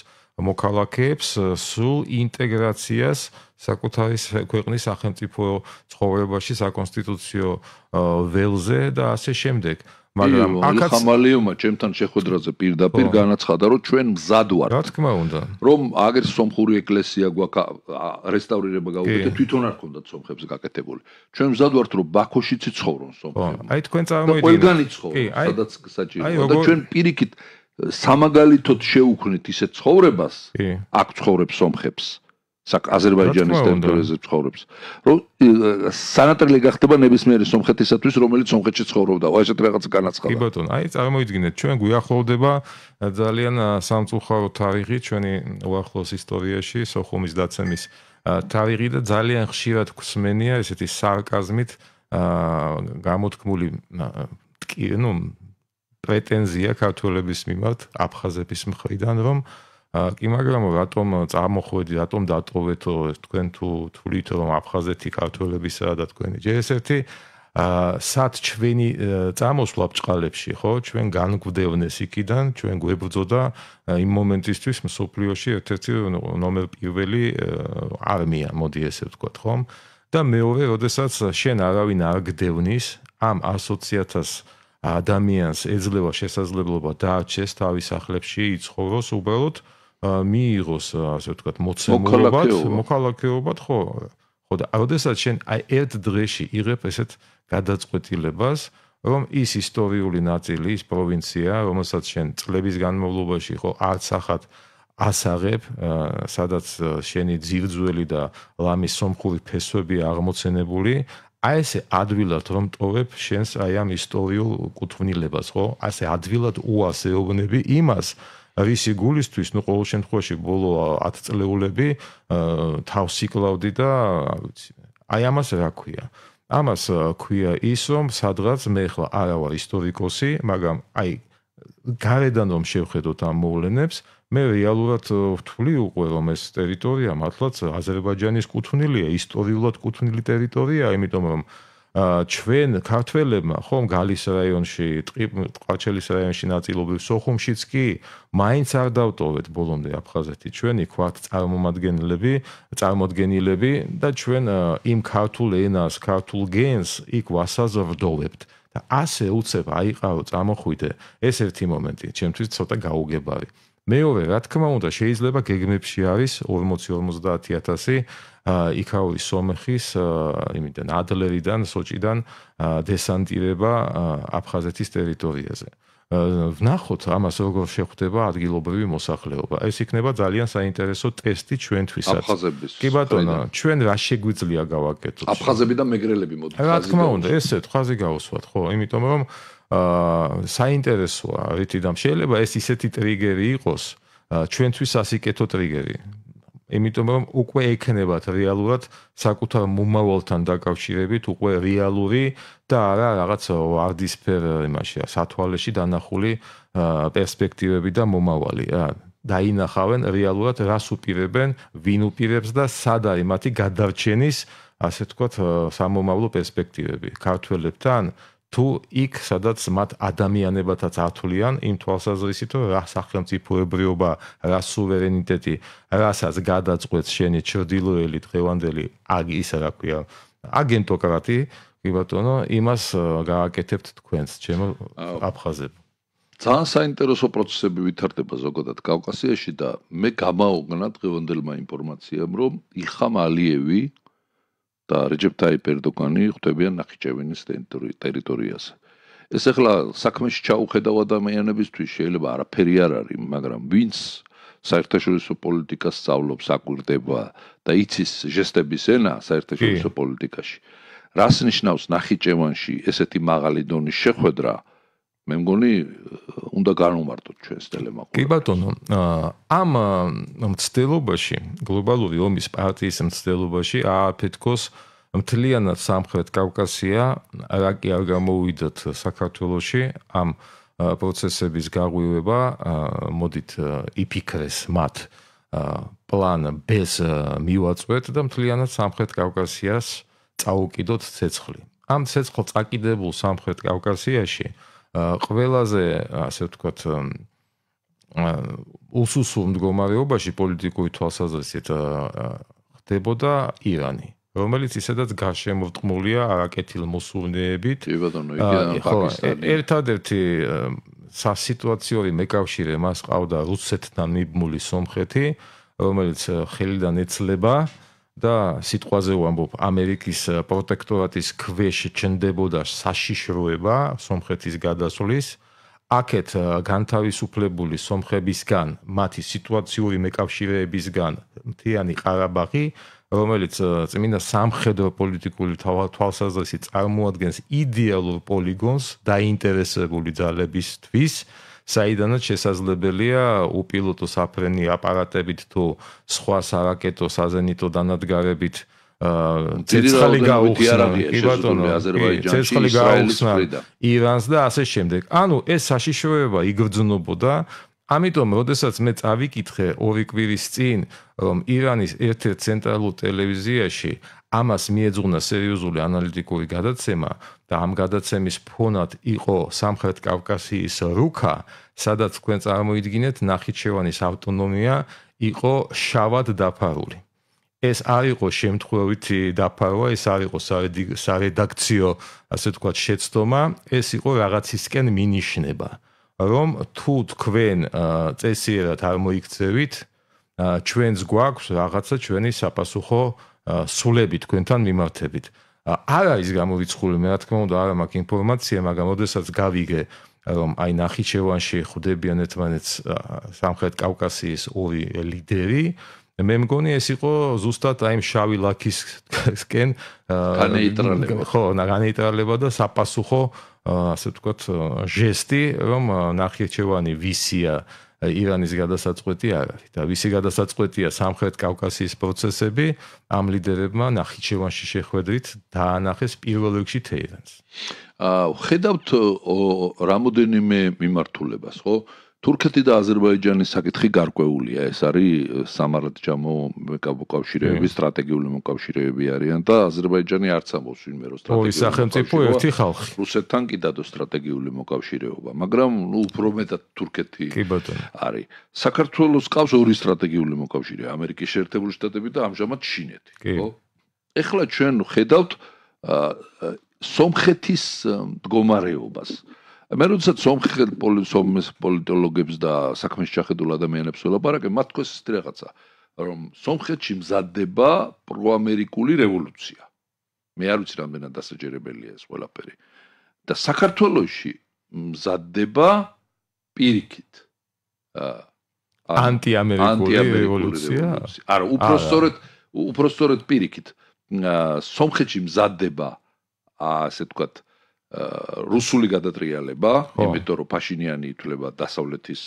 მოქალაქეებს სულ ინტეგრაციას აა საკუთარი ქვეყნის სახელმწიფო ცხოვრებაში საკონსტიტუციო ველზე და ასე შემდეგ მაგრამ აკაც ხამალიუმა ჩემთან შეხვედრაზე პირდაპირ განაცხადა რომ ჩვენ მზად ვართ რა თქმა უნდა რომ აგერ სომხური ეკლესია გვაქვს რესტავრირება გაუკეთეთ თვითონ არ ქონდა სომხებს გაკეთებული ჩვენ მზად ვართ რომ ბაქოშიც ცხოვრონ სომხები აი თქვენ წარმოიდგინეთ ყველგანი ცხოვრობს სადაც საჭირო და ჩვენ პირიქით სამაგალითოდ შეუქმნით ისეთ ცხოვრებას აქ ცხოვრებს სომხებს კი საკ აზერბაიჯანის ტერიტორიაზე ცხოვრობს. რომ სანატრელი გახდება ნებისმიერი სომხეთისათვის, რომელიც სომხეთში ცხოვრობდა. ვაჟეთ რაღაცა განაცხადა. კი ბატონო, აი წარმოიდგინეთ, ჩვენ გვიახლოვდება ძალიან სამწუხარო თარიღი ჩვენი უახლოს ისტორიაში, სოხუმის დაცემის თარიღი და ძალიან ხშირად გვსმენია ესეთი სარკაზმით გამოთქმული კი, ну, პრეტენზია ქართველების მიმართ აფხაზების მხრიდან, რომ კი მაგრამ რატომ წამოხვედი რატომ დატოვეთ თქვენ თუ თulit რომ აფხაზეთი ქართველებისა და თქვენი ჯესერთი ა სათ ჩვენი წამოსვლა ბჭყალებში ხო ჩვენ განგვდევნეს იქიდან ჩვენ გვებძოდა იმ მომენტისთვის მსოფლიოში ერთ-ერთი ნომერ პირველი არმია მოდი ესე ვთქვათ ხომ და მეორე როდესაც შენ არავინ არ გდევნის ამ 120000-ს ადამიანს ეძლევა შესაძლებლობა დააჩეს თავის ახლებში იცხოვროს უბრალოდ აა მიიღოს ასე ვთქვათ მოცემულობად მოქალაქეობად ხო ხო და როდესაც შენ აი ერთ დღეში იღებ ესეთ გადაწყვეტილებას რომ ის ისტორიული ნაწილი ის პროვინცია რომელსაც შენ წლების განმავლობაში ხო ახსახათ ასაღებ სადაც შენი ძირძველი და ლამის სომხური ფესვები აღმოცენებული აი ესე ადვილად რომ ტოვებ შენს აი ამ ისტორიულ კუთვნილებას ხო ასე ადვილად უასეობნები იმას ვისი გულისთვის, ну, ყოველ შემთხვევაში, ბოლო 10 წლეულები თავს იკლავდი და, რა ვიცი, აი ამას რა ქვია. ამას ქვია ის, რომ სადღაც მე ხო არა ვარ ისტორიკოსი, მაგრამ აი გარედან რომ შევხედოთ ამ მოვლენებს, მე რეალურად ვთვლი უკვე რომ ეს ტერიტორია მართლაც აზერბაიჯანის კუთვნილია, ისტორიულად კუთვნილი ტერიტორია, იმიტომ რომ აა ჩვენ ქართველებმა ხომ გალის რაიონში, ტყვარჩელის რაიონში ნაწილობრივ სოხუმშიც კი მაინც არ დავტოვეთ ბოლომდე აფხაზეთი ჩვენი ქართ წარმომადგენლები, წარმოადგენილები და ჩვენ იმ ქართულ ენას, ქართულ გენს იქ ვასაზრდოვებთ. და ასე უცებ აიყავო წამოხვიდე ეს ერთი მომენტი, ჩემთვის ცოტა გაუგებარი. მეორე რა თქმა უნდა შეიძლება გეგმებში არის 40-50000 იქაური სომხის იმიდან ადლერიდან სოჭიდან დესანტირება აფხაზეთის ტერიტორიაზე ვნახოთ ამას როგორ შეხვდება ადგილობრივი მოსახლეობა. ეს იქნება ძალიან საინტერესო ტესტი ჩვენთვისაც. აფხაზების. კი ბატონო, ჩვენ რა შეგვიძლია გავაკეთოთ? აფხაზები და მეგრელები მოდით. რა თქმა უნდა, ესე თხაზი გავუსვათ, ხო, იმიტომ რომ აა საინტერესოა რითიდან შეიძლება ეს ისეთი ტრიგერი იყოს ჩვენთვის ასიკეთო ტრიგერი იმიტომ რომ უკვე ექნებათ რეალურად საკუთარ მომავალთან დაკავშირებით უკვე რეალური და არა რაღაც არდისფერ იმაში სათვალეში დანახული პერსპექტივები და მომავალი რა დაინახავენ რეალურად რას უპირებენ ვინ უპირებს და სად არის მათი გადარჩენის ასე თქვა სამომავლო პერსპექტივები ქართველებთან თუ იქ სადაც მათ ადამიანებათაც ათვლიან იმ თვალსაზრისითო რა სახელმწიფოებრიობა, რა სუვერენიტეტი, რასაც გადაწყვეტს შენი ჩრდილოელი დღევანდელი აგი ისა რა ქვია აგენტოკრატი, კი ბატონო, იმას გააკეთებთ თქვენს, ჩემო აფხაზებ. ძალიან საინტერესო პროცესები ვითარდება ზოგადად კავკასიაში და მე გამაოგნა დღევანდელმა ინფორმაციამ, რომ იხამ ალიევი, და რეჯეპ ტაიპ ერდოგანი ხვდებიან ნახიჩევანის ტერიტორიაზე. ეს ახლა საქმეში ჩაუხედავ ადამიანებისთვის შეიძლება არაფერი არ არის, მაგრამ ვინც საერთაშორისო პოლიტიკას სწავლობს, აკვირდება და იცის ჟესტების ენა საერთაშორისო პოლიტიკაში. რას ნიშნავს ნახიჩევანში ესეთი მაღალი დონის შეხვედრა? მე მგონი უნდა განომარტოთ ჩვენს ტელემაყურებელს. კი ბატონო, ამ მცდელობაში, გლობალური ომის პარტიის მცდელობაში, ააფეთქოს მთლიანად სამხრეთ კავკასია, რაკი არ გამოვიდათ საქართველოში ამ პროცესების გაღვივება, მოდით იფიქრეს მათ პლან ბეს მიუაწვეთ და მთლიანად სამხრეთ კავკასიას წაუკიდოთ ცეცხლი. ამ ცეცხლ წაკიდებულ სამხრეთ კავკასიაში ყველაზე ასე ვთქვათ უსუსო მდგომარეობაში პოლიტიკური თვალსაზრისით ხდებოდა ირანი რომელიც ისედაც გაშემოტყმულია არაკეთილ მოსულნეებით კი ბატონო იგი პაკისტანი ერთადერთი სასიტუაციოი მეკავშირე მას ყავდა რუსეთთან მიბმული სომხეთი რომელიც ხელიდან ეცლება აა და სიტყვაზე ვამბობ ამერიკის э, პროტექტორატის ქვეშ ჩნდებოდა საშიშროება სომხეთის გადასვლის აქეთ э, განთავისუფლებული სომხებისგან მათი სიტუაციური მეკავშირეებისგან მთიანი ყარაბაღი რომელიც э, წმინდა სამხედრო პოლიტიკური თვალსაზრისით წარმოადგენს იდეალურ პოლიგონს დაინტერესებული ძალებისთვის საიდანაც შესაძლებელია უპილოტო საფრენი აპარატებით თუ სხვა სარაკეტო საზენიტო დანადგარებით ცეცხლი გაუხსნა ბატონო ცეცხლი გაუხსნა ირანს და ასე შემდეგ ანუ ეს საშიშროება იგრძნობოდა ამიტომ როდესაც მე წავიკითხე ორი კვირის წინ რომ ირანის ერთ-ერთ ცენტრალურ ტელევიზიაში ამას მიეძღვნა სერიოზული ანალიტიკური გადაცემა და ამ გადაცემის ფონად იყო სამხრეთ კავკასიის რუკა, სადაც თქვენ წარმოიდგინეთ ნახიჩევანის ავტონომია იყო შავად დაფარული. ეს არ იყო შემთხვევითი დაფარვა, ეს არ იყო სარედაქციო, ასე ვთქვათ, შეცდომა, ეს იყო რაღაცისკენ მინიშნება, რომ თუ თქვენ წესიერად არ მოიქცევით, ჩვენს გვაქვს რაღაცა ჩვენი საპასუხო სულები თქვენთან მიმართებით. არა ის გამოვიცხული, მე რა თქმა უნდა არა მაქვს ინფორმაცია, მაგრამ შესაძაც გავიგე, რომ აი ნახიჩევანში ხვდებიან ერთმანეთს სამხრეთ კავკასიის ორი ლიდერი. მე მგონი ეს იყო ზუსტად აი შავი ლაქის სკენ განეიტრალება. ხო, განეიტრალება და საპასუხო ასე ვთქვათ ჟესტი, რომ ნახიჩევანი ვისია ირანის გადასაწყვეტი არ არის და ვისი გადასაწყვეტია სამხრეთ კავკასიის პროცესები ამ ლიდერებმა ნახიჩევანში შეხვედრით დაანახეს პირველ რიგში თეირანს. აა ხედავთ რამოდენიმე მიმართულებას ხო? თურქეთი და აზერბაიჯანის საკითხი გარკვეულია. ეს არის სამარადჯამო მეკავშირეების სტრატეგიული მოკავშირეები არიან და აზერბაიჯანი არც ამბობს ვინმე რო სტრატეგიული. ორი სახელმწიფო ერთი ხალხი. რუსეთთან კიდადო სტრატეგიული მოკავშირეობა, მაგრამ ნუ უფრო მეტად თურქეთი. კი ბატონო. არის. საქართველოს ყავს ორი სტრატეგიული მოკავშირე, ამერიკის შეერთებული შტატები და ამჟამად ჩინეთი, ხო? ეხლა ჩვენ ხედავთ სომხეთის მდგომარეობას. მე როცა სომხ პოლიტოლოგებს პოლიტოლოგებს და საქმეში ჩახედულ ადამიანებს ველაპარაკე, მათ თქოს ის რაღაცა, რომ სომხეთში მზადდება პროამერიკული რევოლუცია. მე არ ვიცი რამდენად დასაჯერებელია ეს ყველაფერი. და საქართველოსში მზადდება პირიქით ანტიამერიკული რევოლუცია. არა, უпростоრეთ, უпростоრეთ პირიქით. სომხეთში მზადდება ასე თქვათ რუსული გადატრიალება, იმიტომ რომ ფაშინიანი ითვლება დასავლეთის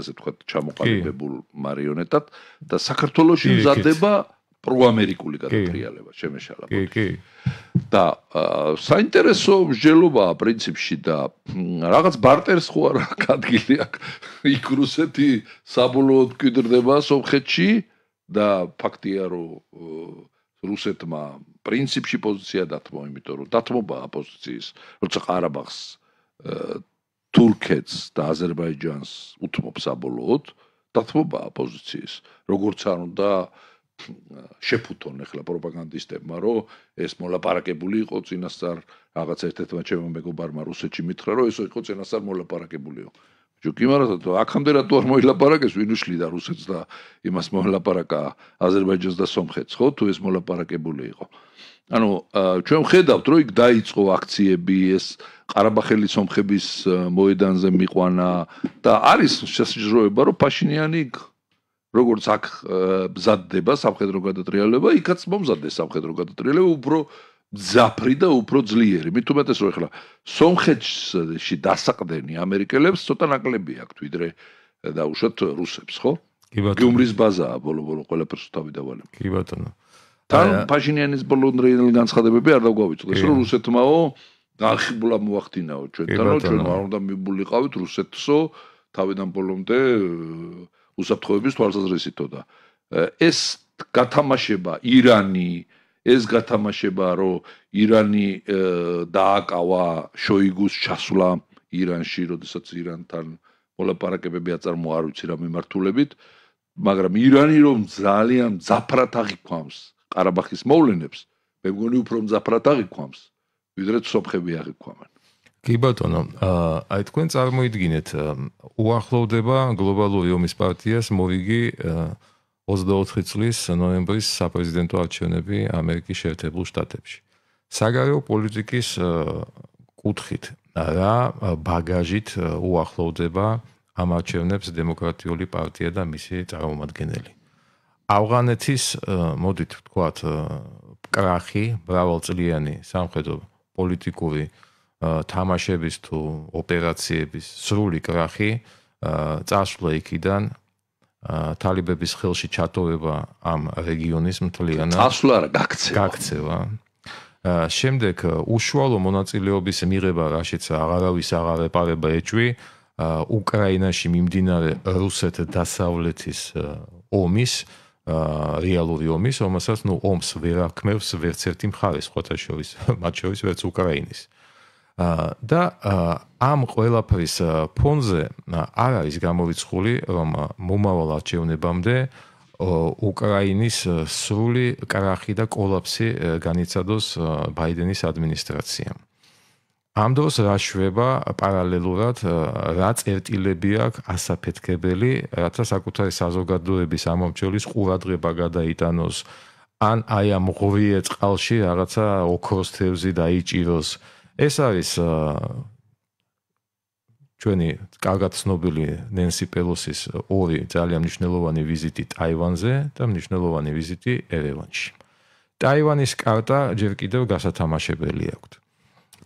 ასე ვთქვათ ჩამოყალიბებულ მარიონეტად და საქართველოსი მზადდება პროამერიკული გადატრიალება შემეშალა. კი, კი. და საინტერესო მსჯელობა პრინციპში და რაღაც ბარტერს ხო არა კადგილი აქვს იქ რუსეთი საბოლოოდ კვიდრდება სომხეთში და ფაქტია რომ რუსეთმა პრინციპში პოზიცია დათმო, იმიტომ რომ დათმობა აპოზიციის, როცა ყარაბაღს თურქეთს და აზერბაიჯანს უთმობს აბოლოოდ, დათმობა აპოზიციის, როგორც არ უნდა შეფუთონ ახლა პროპაგანდისტებმა, რომ ეს მოლაპარაკებული იყო წინასწარ რაღაც ერთ-ერთმა ჩემო მეგობარმა რუსეთში მითხრა, რომ ეს იყო წინასწარ მოლაპარაკებულიო. ჯუკი მარათა თუ აქამდე რატო არ მოილაპარაკეს ვინუშლიდა რუსეთს და იმას მოილაპარაკა აზერბაიჯანს და სომხეთს ხო თუ ეს მოილაპარაკებული იყო ანუ ჩვენ ხედავთ რომ იქ დაიწყო აქციები ეს ყარაბახელი სომხების მოედანზე მიყვანა და არის შესაძლებობა რომ ფაშინიანი როგორც აქ მზადდება სამხედრო გადატრიალება იქაც მომზადდება სამხედრო გადატრიალება უბრალოდ ძაფრი და უფრო ძლიერი. მით უმეტეს რომ ახლა სომხეთში დასაყდენი ამერიკელებს ცოტა ნაკლები აქვთ ვიდრე დაუშვათ რუსებს, ხო? კი ბატონო. გიუმრის ბაზაა ბოლო-ბოლო ყველაფერს თავიდავალი. კი ბატონო. თან ფაშინიანის ბოლონდრეილ განცხადებები არ დაგვაუწყდეს, რომ რუსეთმაო დახიბულა მოახდინაო ჩვენთან, რომ ჩვენ არ უნდა მიბულიყავით რუსეთსო თავიდან ბოლომდე უსაფრთხოების თვალსაზრისითო და ეს გათამაშება ირანის ეს გათამაშება რომ ირანი დააკავა შოიგუს ჩასვლა ირანში, როდესაც ირანთან მოლაპარაკებები აწარმოარიცი რა მიმართულებით, მაგრამ ირანი რომ ძალიან ძაფრად აღიქვამს ყარაბახის მოვლენებს, მე მგონი უფრო ძაფრად აღიქვამს, ვიდრე სოფხები აღიქვამენ. კი ბატონო, აი თქვენ წარმოიდგინეთ უახლოვდება გლობალური ომის პარტიას მოვიგი აა 24 წლის ნოემბრის საპრეზიდენტო არჩევნები ამერიკის შეერთებულ შტატებში. საგარეო პოლიტიკის კუთხით რა ბაგაჟით უახლოვდება ამ არჩევნებს დემოკრატიული პარტია და მისი წარმომადგენელი. ავღანეთის მოდით ვთქვათ კრახი, მრავალწლიანი სამხედრო პოლიტიკური თამაშების თუ ოპერაციების სრული კრახი, წასვლა იქიდან талибების ხელში ჩატოვება ამ რეგიონის მთლიანად ასულა გაქცევა გაქცევა შემდეგ უშუალო მონაწილეობის მიღება რაშიც აღარავის აღარ ეპარება ეჭვი უკრაინაში მიმდინარე რუსეთ დასავლეთის ომის რეალური ომის, რომელსაც ნუ ომს ვერ აქმევს ვერც ერთი მხარე სხვათა შორის, მათ შორის ვერც უკრაინის. აა და ამ ყველაფრის ფონზე არ არის გამოიცხული რომ მომავალ არჩევნებამდე უკრაინის სრული კრახი და კოლაფსი განიცადოს ბაიდენის ადმინისტრაციამ. ამ დროს რა შვება პარალელურად რა წერტილები აქვს ასაფეთქებელი, რათა საკუთარი საზოგადოების ამომრჩევლის ყურადღება გადაიტანოს ან აი ამ ღვიე წყალში რაღაცა ოქროს თევზი დაიჭიროს. აა ეს არის ჩვენი კარგად ცნობილი ნენსი პელოსის ორი ძალიან მნიშვნელოვანი ვიზიტი ტაივანზე და მნიშვნელოვანი ვიზიტი ერევანში. ტაივანის კარტა ჯერ კიდევ გასათამაშებელი აქვს.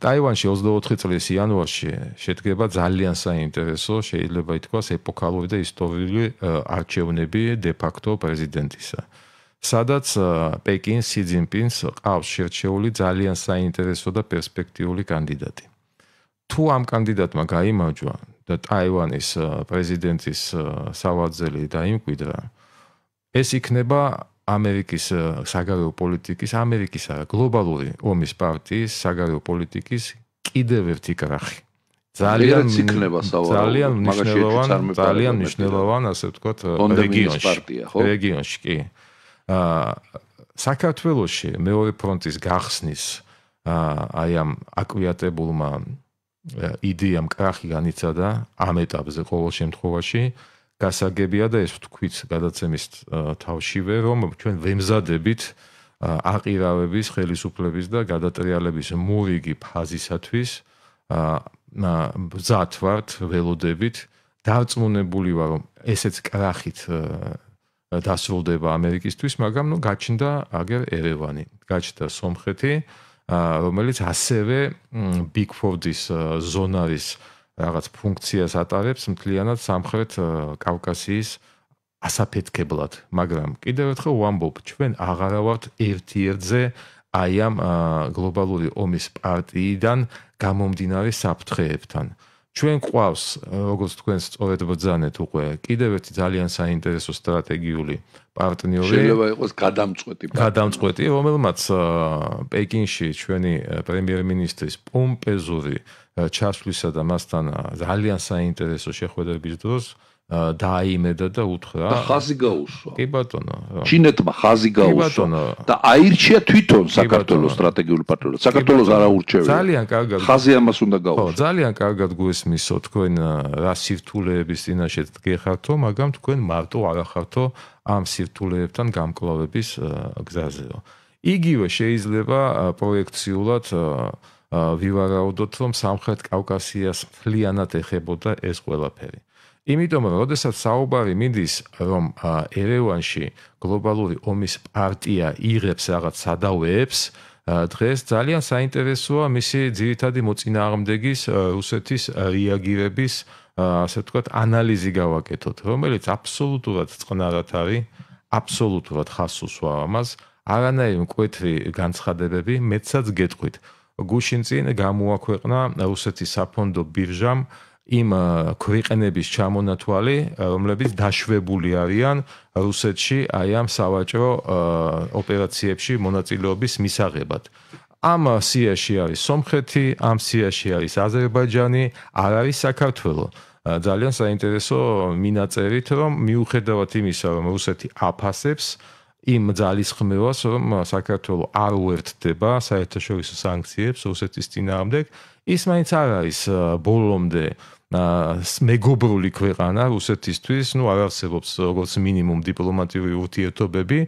ტაივანში 24 წლის იანვარში შედგება ძალიან საინტერესო, შეიძლება ითქვას ეპოქალური და ისტორიული არჩევნები დე ფაქტო პრეზიდენტისა. აა სადაც პეკინ სიძინპინს ყავს შერჩეული ძალიან საინტერესო და პერსპექტიული კანდიდატი. თუ ამ კანდიდატმა გამოიმარჯვა და ტაივანის პრეზიდენტის სავაძელი დაიმკვიდრა, ეს იქნება ამერიკის საგარეო პოლიტიკის, ამერიკისა გლობალური ომის პარტიის საგარეო პოლიტიკის კიდევ ერთი კრახი. ძალიან იქნება სავალი. ძალიან მნიშვნელოვანი, ძალიან მნიშვნელოვანი, ასე ვთქვათ, რეგიონში პარტია, ხო? რეგიონში, კი. საქართველოსი მეორე ფრონტის გახსნის აი ამ აკვიატებულმა იდეამ კრახი განიცადა ამ ეტაპზე ყოველ შემთხვევაში გასაგებია და ეს თქვით გადაცემის თავშივე რომ ჩვენ ვემზადებით აყირავების ხელისუფლების და გადატრიალების მურიგი ფაზისათვის ბზათვართ ველოდებით დარწმუნებული ვარ რომ ესეც კრახით დასრულდება ამერიკისთვის, მაგრამ ნუ გაჩნდა აგერ ერევანი, გაჩნდა სომხეთი, რომელიც ასევე ბიგფორდის ზონარის რაღაც ფუნქციას ატარებს მთლიანად სამხრეთ კავკასიის ასაფეთქებლად, მაგრამ კიდევ ერთხელ ვამბობ, ჩვენ აღარ ავართ ერთ-ერთზე აი ამ გლობალური ომის პარტიიდან გამომდინარე საფრთხეებთან. ჩვენ ყავს როგორც თქვენ სწორედ ბძანეთ უკვე კიდევ ერთი ძალიან საინტერესო სტრატეგიული პარტნიორი შეიძლება იყოს გადამწყვეტი გადამწყვეტი რომელმაც პეკინში ჩვენი პრემიერ-მინისტრის პომპეზური ჩასვლისა და მასთან ძალიან საინტერესო შეხვედრების დროს დაიმედა და უთხრა და ხაზი გაუსვა. კი ბატონო. ჩინეთმა ხაზი გაუსვა და აირჩია თვითონ საქართველოს სტრატეგიულ პარტნიორს. საქართველოს არ აურჩევია. ძალიან კარგად. ხაზი ამას უნდა გაუსვა. ხო, ძალიან კარგად გესმისო თქვენ რა სირთულეების წინაშე გეხართო, მაგრამ თქვენ მარტო არ ახართო ამ სირთულეებთან გამკლავების გზაზეო. იგივე შეიძლება პროექციულად ვივარაუდოთ, რომ სამხრეთ კავკასიას მთლიანად ეხებოდა ეს ყველაფერი. იმიტომ რომ შესაძ საუბარი მიდის რომ ერევანში გლობალური ომის პარტია იღებს რაღაც სადავეებს დღეს ძალიან საინტერესოა მისი ძირითადი მოწინააღმდეგის რუსეთის რეაგირების ასე ვთქვათ ანალიზი გავაკეთოთ რომელიც აბსოლუტურად წყნარად არის აბსოლუტურად ხას უსვა ამას არანაირი მკვეთრი განცხადებები მეცაც გეტყვით გუშინ წინ გამოაქვეყნა რუსეთის საფონდო ბირჟამ იმ ქვეყნების ჩამონათვალი, რომლებიც დაშვებული არიან რუსეთში აი ამ სავაჭრო ოპერაციებში მონაწილეობის მისაღებად. ამ სიაში არის სომხეთი, ამ სიაში არის აზერბაიჯანი, არ არის საქართველო. ძალიან საინტერესო მინაწერით, რომ მიუხედავად იმისა, რომ რუსეთი აფასებს იმ ძალისხმევას, რომ საქართველო არ უერთდება საერთაშორისო სანქციებს რუსეთის წინააღმდეგ, ის მაინც არ არის ბოლომდე მეგობრული ქვეყანა რუსეთისთვის, ну, არსებობს როგორც მინიმუმ დიპლომატიური ურთიერთობები,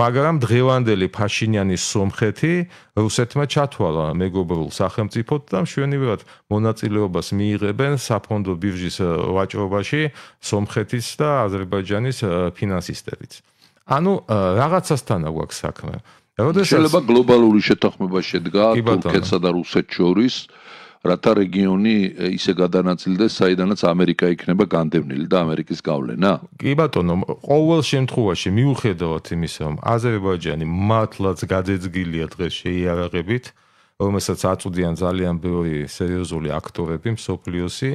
მაგრამ დღევანდელი ფაშინიანის სომხეთი რუსეთმა ჩათვალა მეგობრულ სახელმწიფოდ და მშვენივრად მონაწილეობას მიიღებენ საფონდო ბირჟის ვაჭრობაში სომხეთის და აზერბაიჯანის ფინანსისტებით. ანუ რაღაცასთან აქვს საქმე. შეიძლება გლობალური შეთანხმება შედგა თურქეთსა და რუსეთ შორის რათა რეგიონი ისე გადანაწილდეს, საიდანაც ამერიკა იქნება განდევნილი და ამერიკის გავლენა. კი ბატონო, ყოველ შემთხვევაში მიუხედავად იმისა, რომ აზერბაიჯანი მართლაც გაძეგილია დღეს შეიარაღებით, რომელსაც აწუდიან ძალიან ბევრი სერიოზული აქტორები მსოფლიოსი,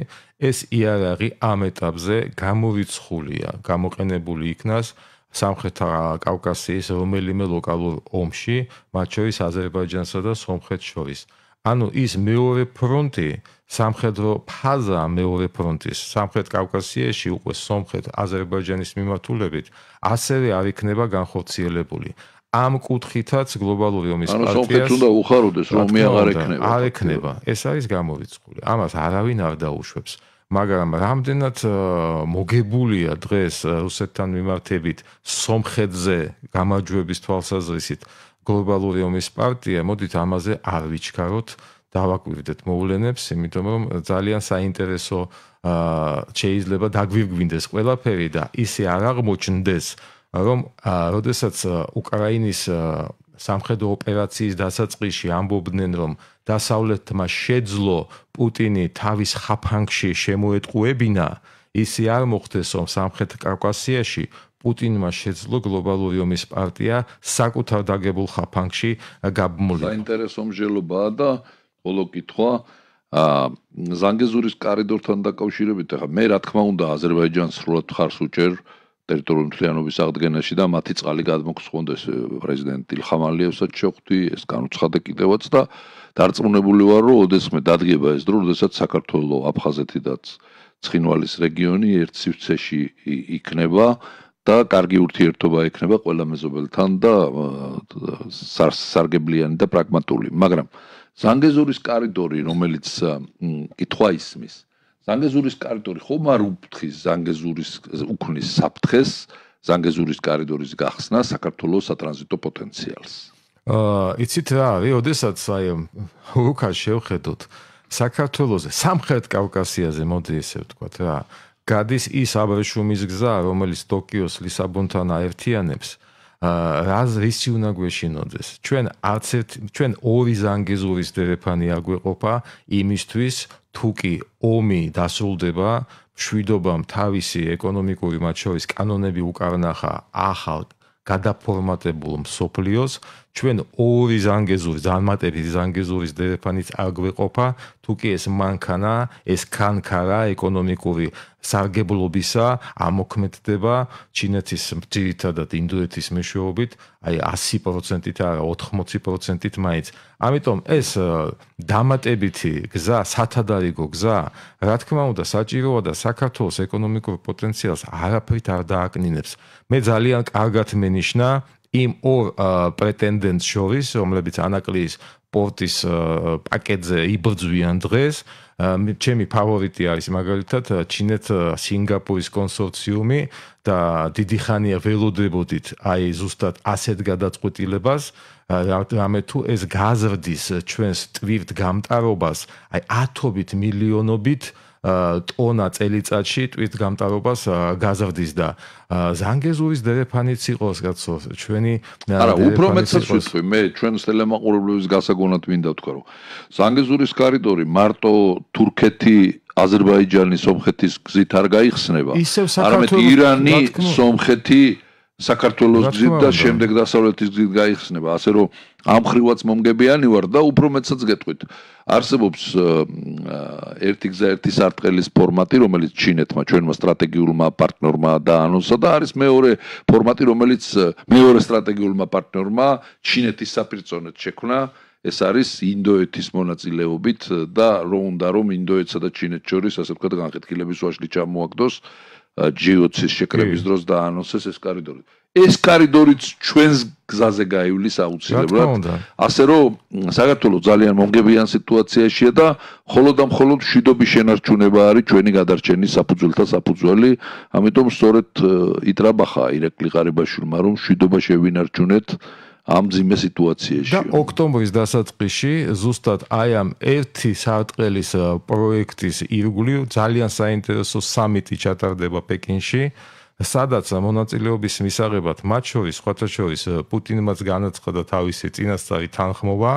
ეს იარაღი ამ ეტაპზე გამოიცხულია, გამოყენებული იქნას სამხრეთ კავკასიის რომელიმე ლოკალურ ომში, მათ შორის აზერბაიჯანსა და სომხეთს შორის. ანუ ის მეორე ფრონტი სამხედრო ფაზა მეორე ფრონტის სამხრეთ კავკასიაში უკვე სამხრეთ აზერბაიჯანის მიმართულებით ასევე არ იქნება განხორციელებული ამ კუთხითაც გლობალური ომის პარტიას ანუ სამხრეთ უნდა უხაროდეს რომ აღარ ექნება არ ექნება ეს არის გამოვიწყული ამას არავინ არ დაუშვებს მაგრამ რამდენად მოგებულია დღეს რუსეთთან მიმართებით სამხედზე გამარჯვების თვალსაზრისით გლობალური ომის პარტია, მოდით ამაზე არ ვიჩქაროთ, დავაკვირდეთ მოვლენებს, იმიტომ რომ ძალიან საინტერესო აა შეიძლება დაგვირგვინდეს ყველაფერი და ისე არ აღმოჩნდეს, რომ როდესაც უკრაინის სამხედრო ოპერაციის დასაწყისში ამბობდნენ, რომ დასავლეთმა შეძლო პუტინი თავის ხაფანგში შემოეტყუებინა, ისე არ მოხდეს, რომ სამხედრო კავკასიაში პუტინმა შეძლო გლობალური ომის პარტია საკუთარ დაგებულ ხაფანგში გაბმულიყო. საინტერესო მსჯელობაა და ხოლო კითხვა ა ზანგეზურის კარიდორთან დაკავშირებით, ახლა მე რა თქმა უნდა აზერბაიჯანს სრულად ხარს უჭერ ტერიტორიული მთლიანობის აღდგენაში და მათი წყალი გადმოგცხონდეს პრეზიდენტ ილხამ ალიევსაც შეხვდი, ეს განუცხადე კიდევაც და დარწმუნებული ვარ, რომ ოდესმე დადგება ეს დრო, ოდესაც საქართველოს აფხაზეთი და ცხინვალის რეგიონი ერთ სივრცეში იქნება. და კარგი ურთიერთობა ექნება ყველა მეზობელთან და სარგებლიანი და პრაგმატული. მაგრამ ზანგეზურის კორიდორი, რომელიც კითხვა ისმის. ზანგეზურის კორიდორი ხომ არ უფთხის ზანგეზურის უქმნის საფთხეს ზანგეზურის კორიდორის გახსნა საქართველოს სატრანზიტო პოტენციალს. აა, იცით რა, ოდესაც აი ლუკა შევხედოთ საქართველოს სამხრეთ კავკასიაზე მოდი ესე ვთქვა რა. გადის ის აბრეშუმის გზა, რომელიც ტოკიოს ლისაბონთან აერთიანებს. რაზ რისი უნდა გვეშინოდეს? ჩვენ არც ჩვენ ორი ზანგეზურის დერეფანი აგვეყოფა იმისთვის, თუ კი ომი დასრულდება შვიდობამ თავისი ეკონომიკური მათ შორის კანონები უკარნახა ახალ გადაფორმატებულ სოფლიოს ჩვენ ორი ზანგეზური ზანმატებით ზანგეზურის დეფანის აგვეყოფა თუ კი ეს მანქანა ეს კანკარა ეკონომიკური სარგებლობისა ამოქმედდება ჩინეთის ძირითადად ინდოეთის მეშვეობით აი 100%-ით არა 80%-ით მაინც ამიტომ ეს დამატებითი გზა სათადარიგო გზა რა თქმა უნდა საჭიროა და საქართველოს ეკონომიკურ პოტენციალს არაფრით არ დააკნინებს მე ძალიან კარგად მენიშნა იმ ორ პრეტენდენტს შორის, რომლებიც ანაკლიის პორტის პაკეტზე იბრძვიან დღეს, ჩემი ფავორიტი არის მაგალითად ჩინეთ სინგაპურის კონსორციუმი და დიდი ხანია ველოდებოდით აი ზუსტად ასეთ გადაწყვეტილებას რამე თუ ეს გაზრდის ჩვენს ტვირთგამტარობას აი ათობით მილიონობით ტონა წელიწადში ტვირთ გამტარობას გაზრდის და ზანგეზურის დერეფანიც იყოს კაცო ჩვენი არა უფრო მეც ვიცი მე ჩვენს ტელემაყურებლების გასაგონად მინდა ვთქვა რომ ზანგეზურის კორიდორი მარტო თურქეთი აზერბაიჯანის სომხეთის გზით არ გაიხსნება არამედ ირანი სომხეთი საქართველოს ძით და შემდეგ დასავლეთის ძით გაიხსნება. ასე რომ ამ ხრივაც მომგებიანი ვარ და უფრო მეტსაც გეტყვით. არსებობს ერთი გზა ერთი სარტყელის ფორმატი, რომელიც ჩინეთმა ჩვენმა სტრატეგიულმა პარტნიორმა დაანონსა და არის მეორე ფორმატი, რომელიც მეორე სტრატეგიულმა პარტნიორმა ჩინეთის საპირწონეთ შექმნა. ეს არის ინდოეთის მონაწილეობით და რო უნდა რომ ინდოეთსა და ჩინეთს შორის ასე ვთქვათ განხეთქილების ვაშლი ჩამოაგდოს. ჯიოცის შეკრების დროს დაანონსეს ეს კარიდორი. ეს კარიდორიც ჩვენს გზაზე გაივლის აუცილებლად. ასე რომ საქართველოს ძალიან მომგებიან სიტუაციაშია და მხოლოდ ამ მხოლოდ შიდობის შენარჩუნება არის ჩვენი გადარჩენის საფუძველთა საფუძველი. ამიტომ სწორედ იტრაბახა ირაკლი ღარიბაშვილმა რომ შიდობა შევინარჩუნეთ ამ ძიმე სიტუაციაში და ოქტომბრის დასაწყისში ზუსტად აი ამ ერთი სარტყელის პროექტის ირგვლივ ძალიან საინტერესო სამიტი ჩატარდება პეკინში სადაც მონაწილეობის მისაღებად მათ შორის სხვათა შორის პუტინმაც განაცხადა თავისი წინასწარი თანხმობა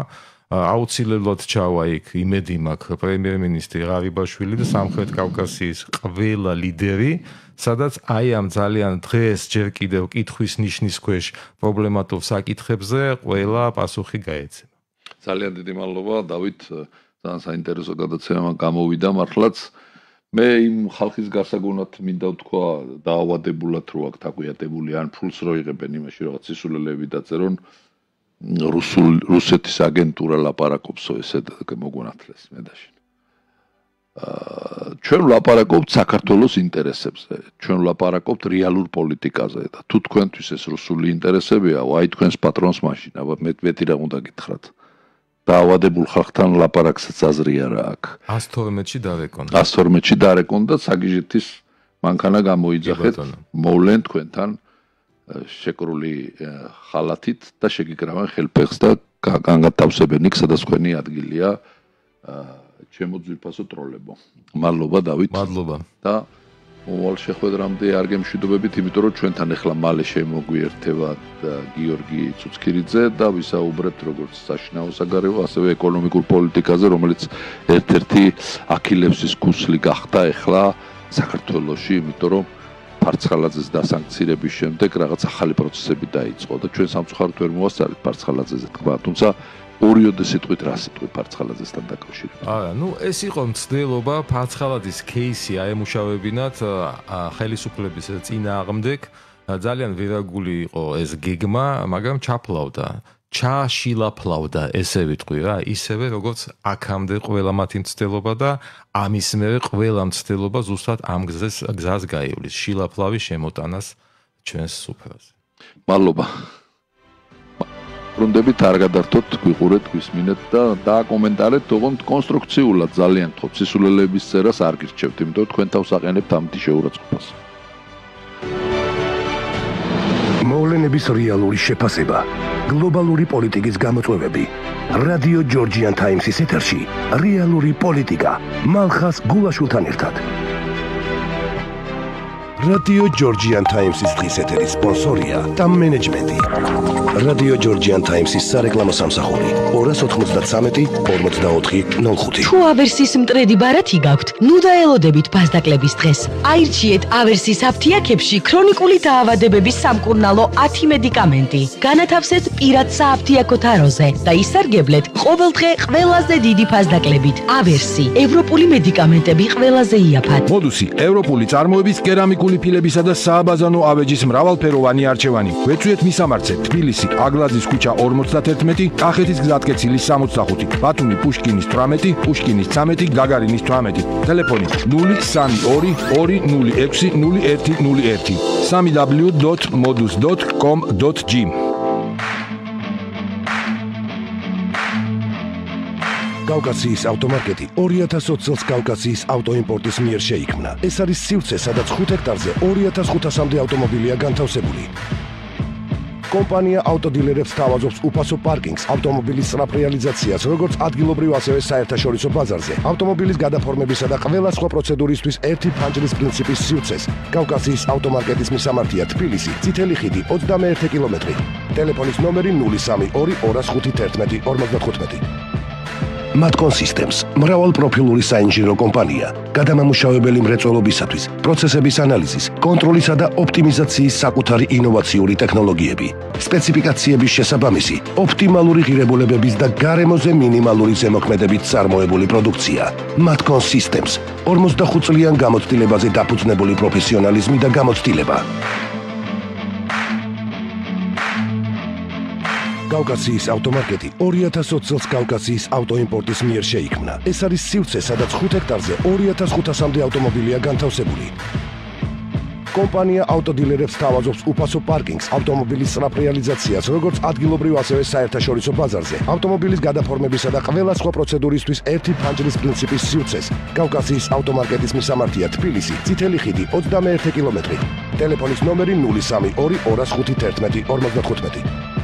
აუცილებლად ჩავა იქ იმედი მაქვს პრემიერ-მინისტრი ღარიბაშვილი და სამხრეთ კავკასიის ყველა ლიდერი სადაც აი ამ ძალიან დღეს ჯერ კიდევ კითხვის ნიშნის ქვეშ პრობლემატურ საკითხებზე ყველა პასუხი გაეცემა. ძალიან დიდი მადლობა დავით ძალიან საინტერესო გადაცემა გამოვიდა მართლაც. მე იმ ხალხის გასაგონად მინდა ვთქვა დაავადებულად რო აქ დაგუიატებული ან ფულს რო იღებენ იმაში რაღაც სისულელეები დაწერონ რუსულ რუსეთის აგენტურა ლაპარაკობსო ესე მოგონათლეს მე დაში ჩვენ ვლაპარაკობთ საქართველოს ინტერესებზე, ჩვენ ვლაპარაკობთ რეალურ პოლიტიკაზე და თუ თქვენთვის ეს რუსული ინტერესებია, ვაი თქვენს პატრონს მაშინ, აბა მე მეტი რა უნდა გითხრათ? დაავადებულ ხალხთან ლაპარაკსაც აზრი არა აქვს. 112-ში დარეკონ. 112-ში დარეკონ და საგიჟეთის მანქანა გამოიძახეთ. მოვლენ თქვენთან შეკრული ხალათით და შეგიკრავენ ხელფეხს და განგათავსებენ იქ სადაც თქვენი ადგილია აა ჩემო ძვირფასო ტროლებო. მადლობა დავით. მადლობა. და მომავალ შეხვედრამდე არ გემშვიდობებით, იმიტომ რომ ჩვენთან ახლა მალე შემოგვიერთება გიორგი ცუცკირიძე და ვისაუბრებთ როგორც საშინაო საგარეო, ასევე ეკონომიკურ პოლიტიკაზე, რომელიც ერთ-ერთი აქილევსის ქუსლი გახდა ახლა საქართველოში, იმიტომ რომ პარცხალაძეს დასანქცირების შემდეგ რაღაც ახალი პროცესები დაიწყო და ჩვენ სამწუხაროდ ვერ მოასწარით პარცხალაძეს თქმა, თუმცა ორიოდე სიტყვით რა სიტყვი ფარცხალაძესთან დაკავშირებით? არა, ну ეს იყო მცდელობა ფარცხალაძის кейსი აემუშავებინათ ხელისუფლების წინა აღმდეგ. ძალიან ვირაგული იყო ეს გეგმა, მაგრამ ჩაფლავდა. ჩაშილა ფლავდა, ესე ვიტყვი რა, ისევე როგორც აქამდე ყველა მათი მცდელობა და ამის მერე ყველა მცდელობა ზუსტად ამ გზას გზას გაივლის, შილაფლავის შემოტანას ჩვენს სუფრაზე. მადლობა. დაუბრუნდებით არ გადართოთ გიყურეთ გისმინეთ და დააკომენტარეთ თუ გონთ კონსტრუქციულად ძალიან თქო ფსისულელების წერას არ გირჩევთ იმიტომ თქვენ თავს აყენებთ ამ დიშეურაცხყოფას მოვლენების რეალური შეფასება გლობალური პოლიტიკის გამოწვევები რადიო ჯორჯიან ტაიმსის ეთერში რეალური პოლიტიკა მალხას გულაშვილთან ერთად რადიო ჯორჯიან ტაიმსის დღის ეთერის სპონსორია და მენეჯმენტი. რადიო ჯორჯიან ტაიმსის სარეკლამო სამსახური 2939445. თუ ავერსის მტრედი ბარათი გაქვთ, ნუ დაელოდებით ბაზდაკლების დღეს. აირჩიეთ ავერსის აფთიაქებში ქრონიკული დაავადებების სამკურნალო 10 მედიკამენტი. განათავსეთ პირად სააფთიაქო თაროზე და ისარგებლეთ ყოველდღე ყველაზე დიდი ფასდაკლებით. ავერსი ევროპული მედიკამენტები ყველაზე იაფად. მოდუსი ევროპული წარმოების კერამიკული ფილებისა და სააბაზანო ავეჯის მრავალფეროვანი არჩევანი. გვეწვიეთ მისამართზე თბილისი აგლაძის ქუჩა 51, კახეთის გზატკეცილი 65, ბათუმი პუშკინის 18, პუშკინის 13, გაგარინის 18. ტელეფონი 03 2 206 01 01. www.modus.com.g კავკასიის ავტომარკეტი 2020 წელს კავკასიის ავტოიმპორტის მიერ შეიქმნა. ეს არის სივცე, სადაც 5 ჰექტარზე 2500-მდე ავტომობილია განთავსებული. კომპანია ავტოდილერებს თავაზობს უფასო პარკინგს, ავტომობილის რეალიზაციას, როგორც ადგილობრივ ასევე საერთაშორისო ბაზარზე. ავტომობილის გადაფორმებისა და ყველა სხვა პროცედურისთვის ერთი ფანჯრის პრინციპის სივცეს. კავკასიის ავტომარკეტის მისამართია თბილისი, წითელი ხიდი 21 კილომეტრი. ტელეფონის ნომერი 032 205 11 55. Matco Systems, მრავალ პროფილური საინჟინრო კომპანია, გადამამუშავებელი მრეწველობისათვის, პროცესების ანალიზის, კონტროლისა და ოპტიმიზაციის საკუთარი ინოვაციური ტექნოლოგიები. სპეციფიკაციების შესაბამისი, ოპტიმალური ღირებულებების და გარემოზე მინიმალური ზემოქმედებით წარმოებული პროდუქცია. Matco Systems, 45 წლიან გამოცდილებაზე დაფუძნებული პროფესიონალიზმი და გამოცდილება. კავკასიის ავტომარკეტი 2020 წელს კავკასიის ავტოიმპორტის მიერ შეიქმნა. ეს არის სივრცე, სადაც 5 ჰექტარზე 2500-მდე ავტომობილია განთავსებული. კომპანია ავტოდილერებს თავაზობს უფასო პარკინგს, ავტომობილის სწრაფ რეალიზაციას, როგორც ადგილობრივ ასევე საერთაშორისო ბაზარზე. ავტომობილის გადაფორმებისა და ყველა სხვა პროცედურისთვის ერთი ფანჯრის პრინციპის სივრცეს. კავკასიის ავტომარკეტის მისამართია თბილისი, წითელი ხიდი 21 კილომეტრი. ტელეფონის ნომერი 03 2 205 11 55.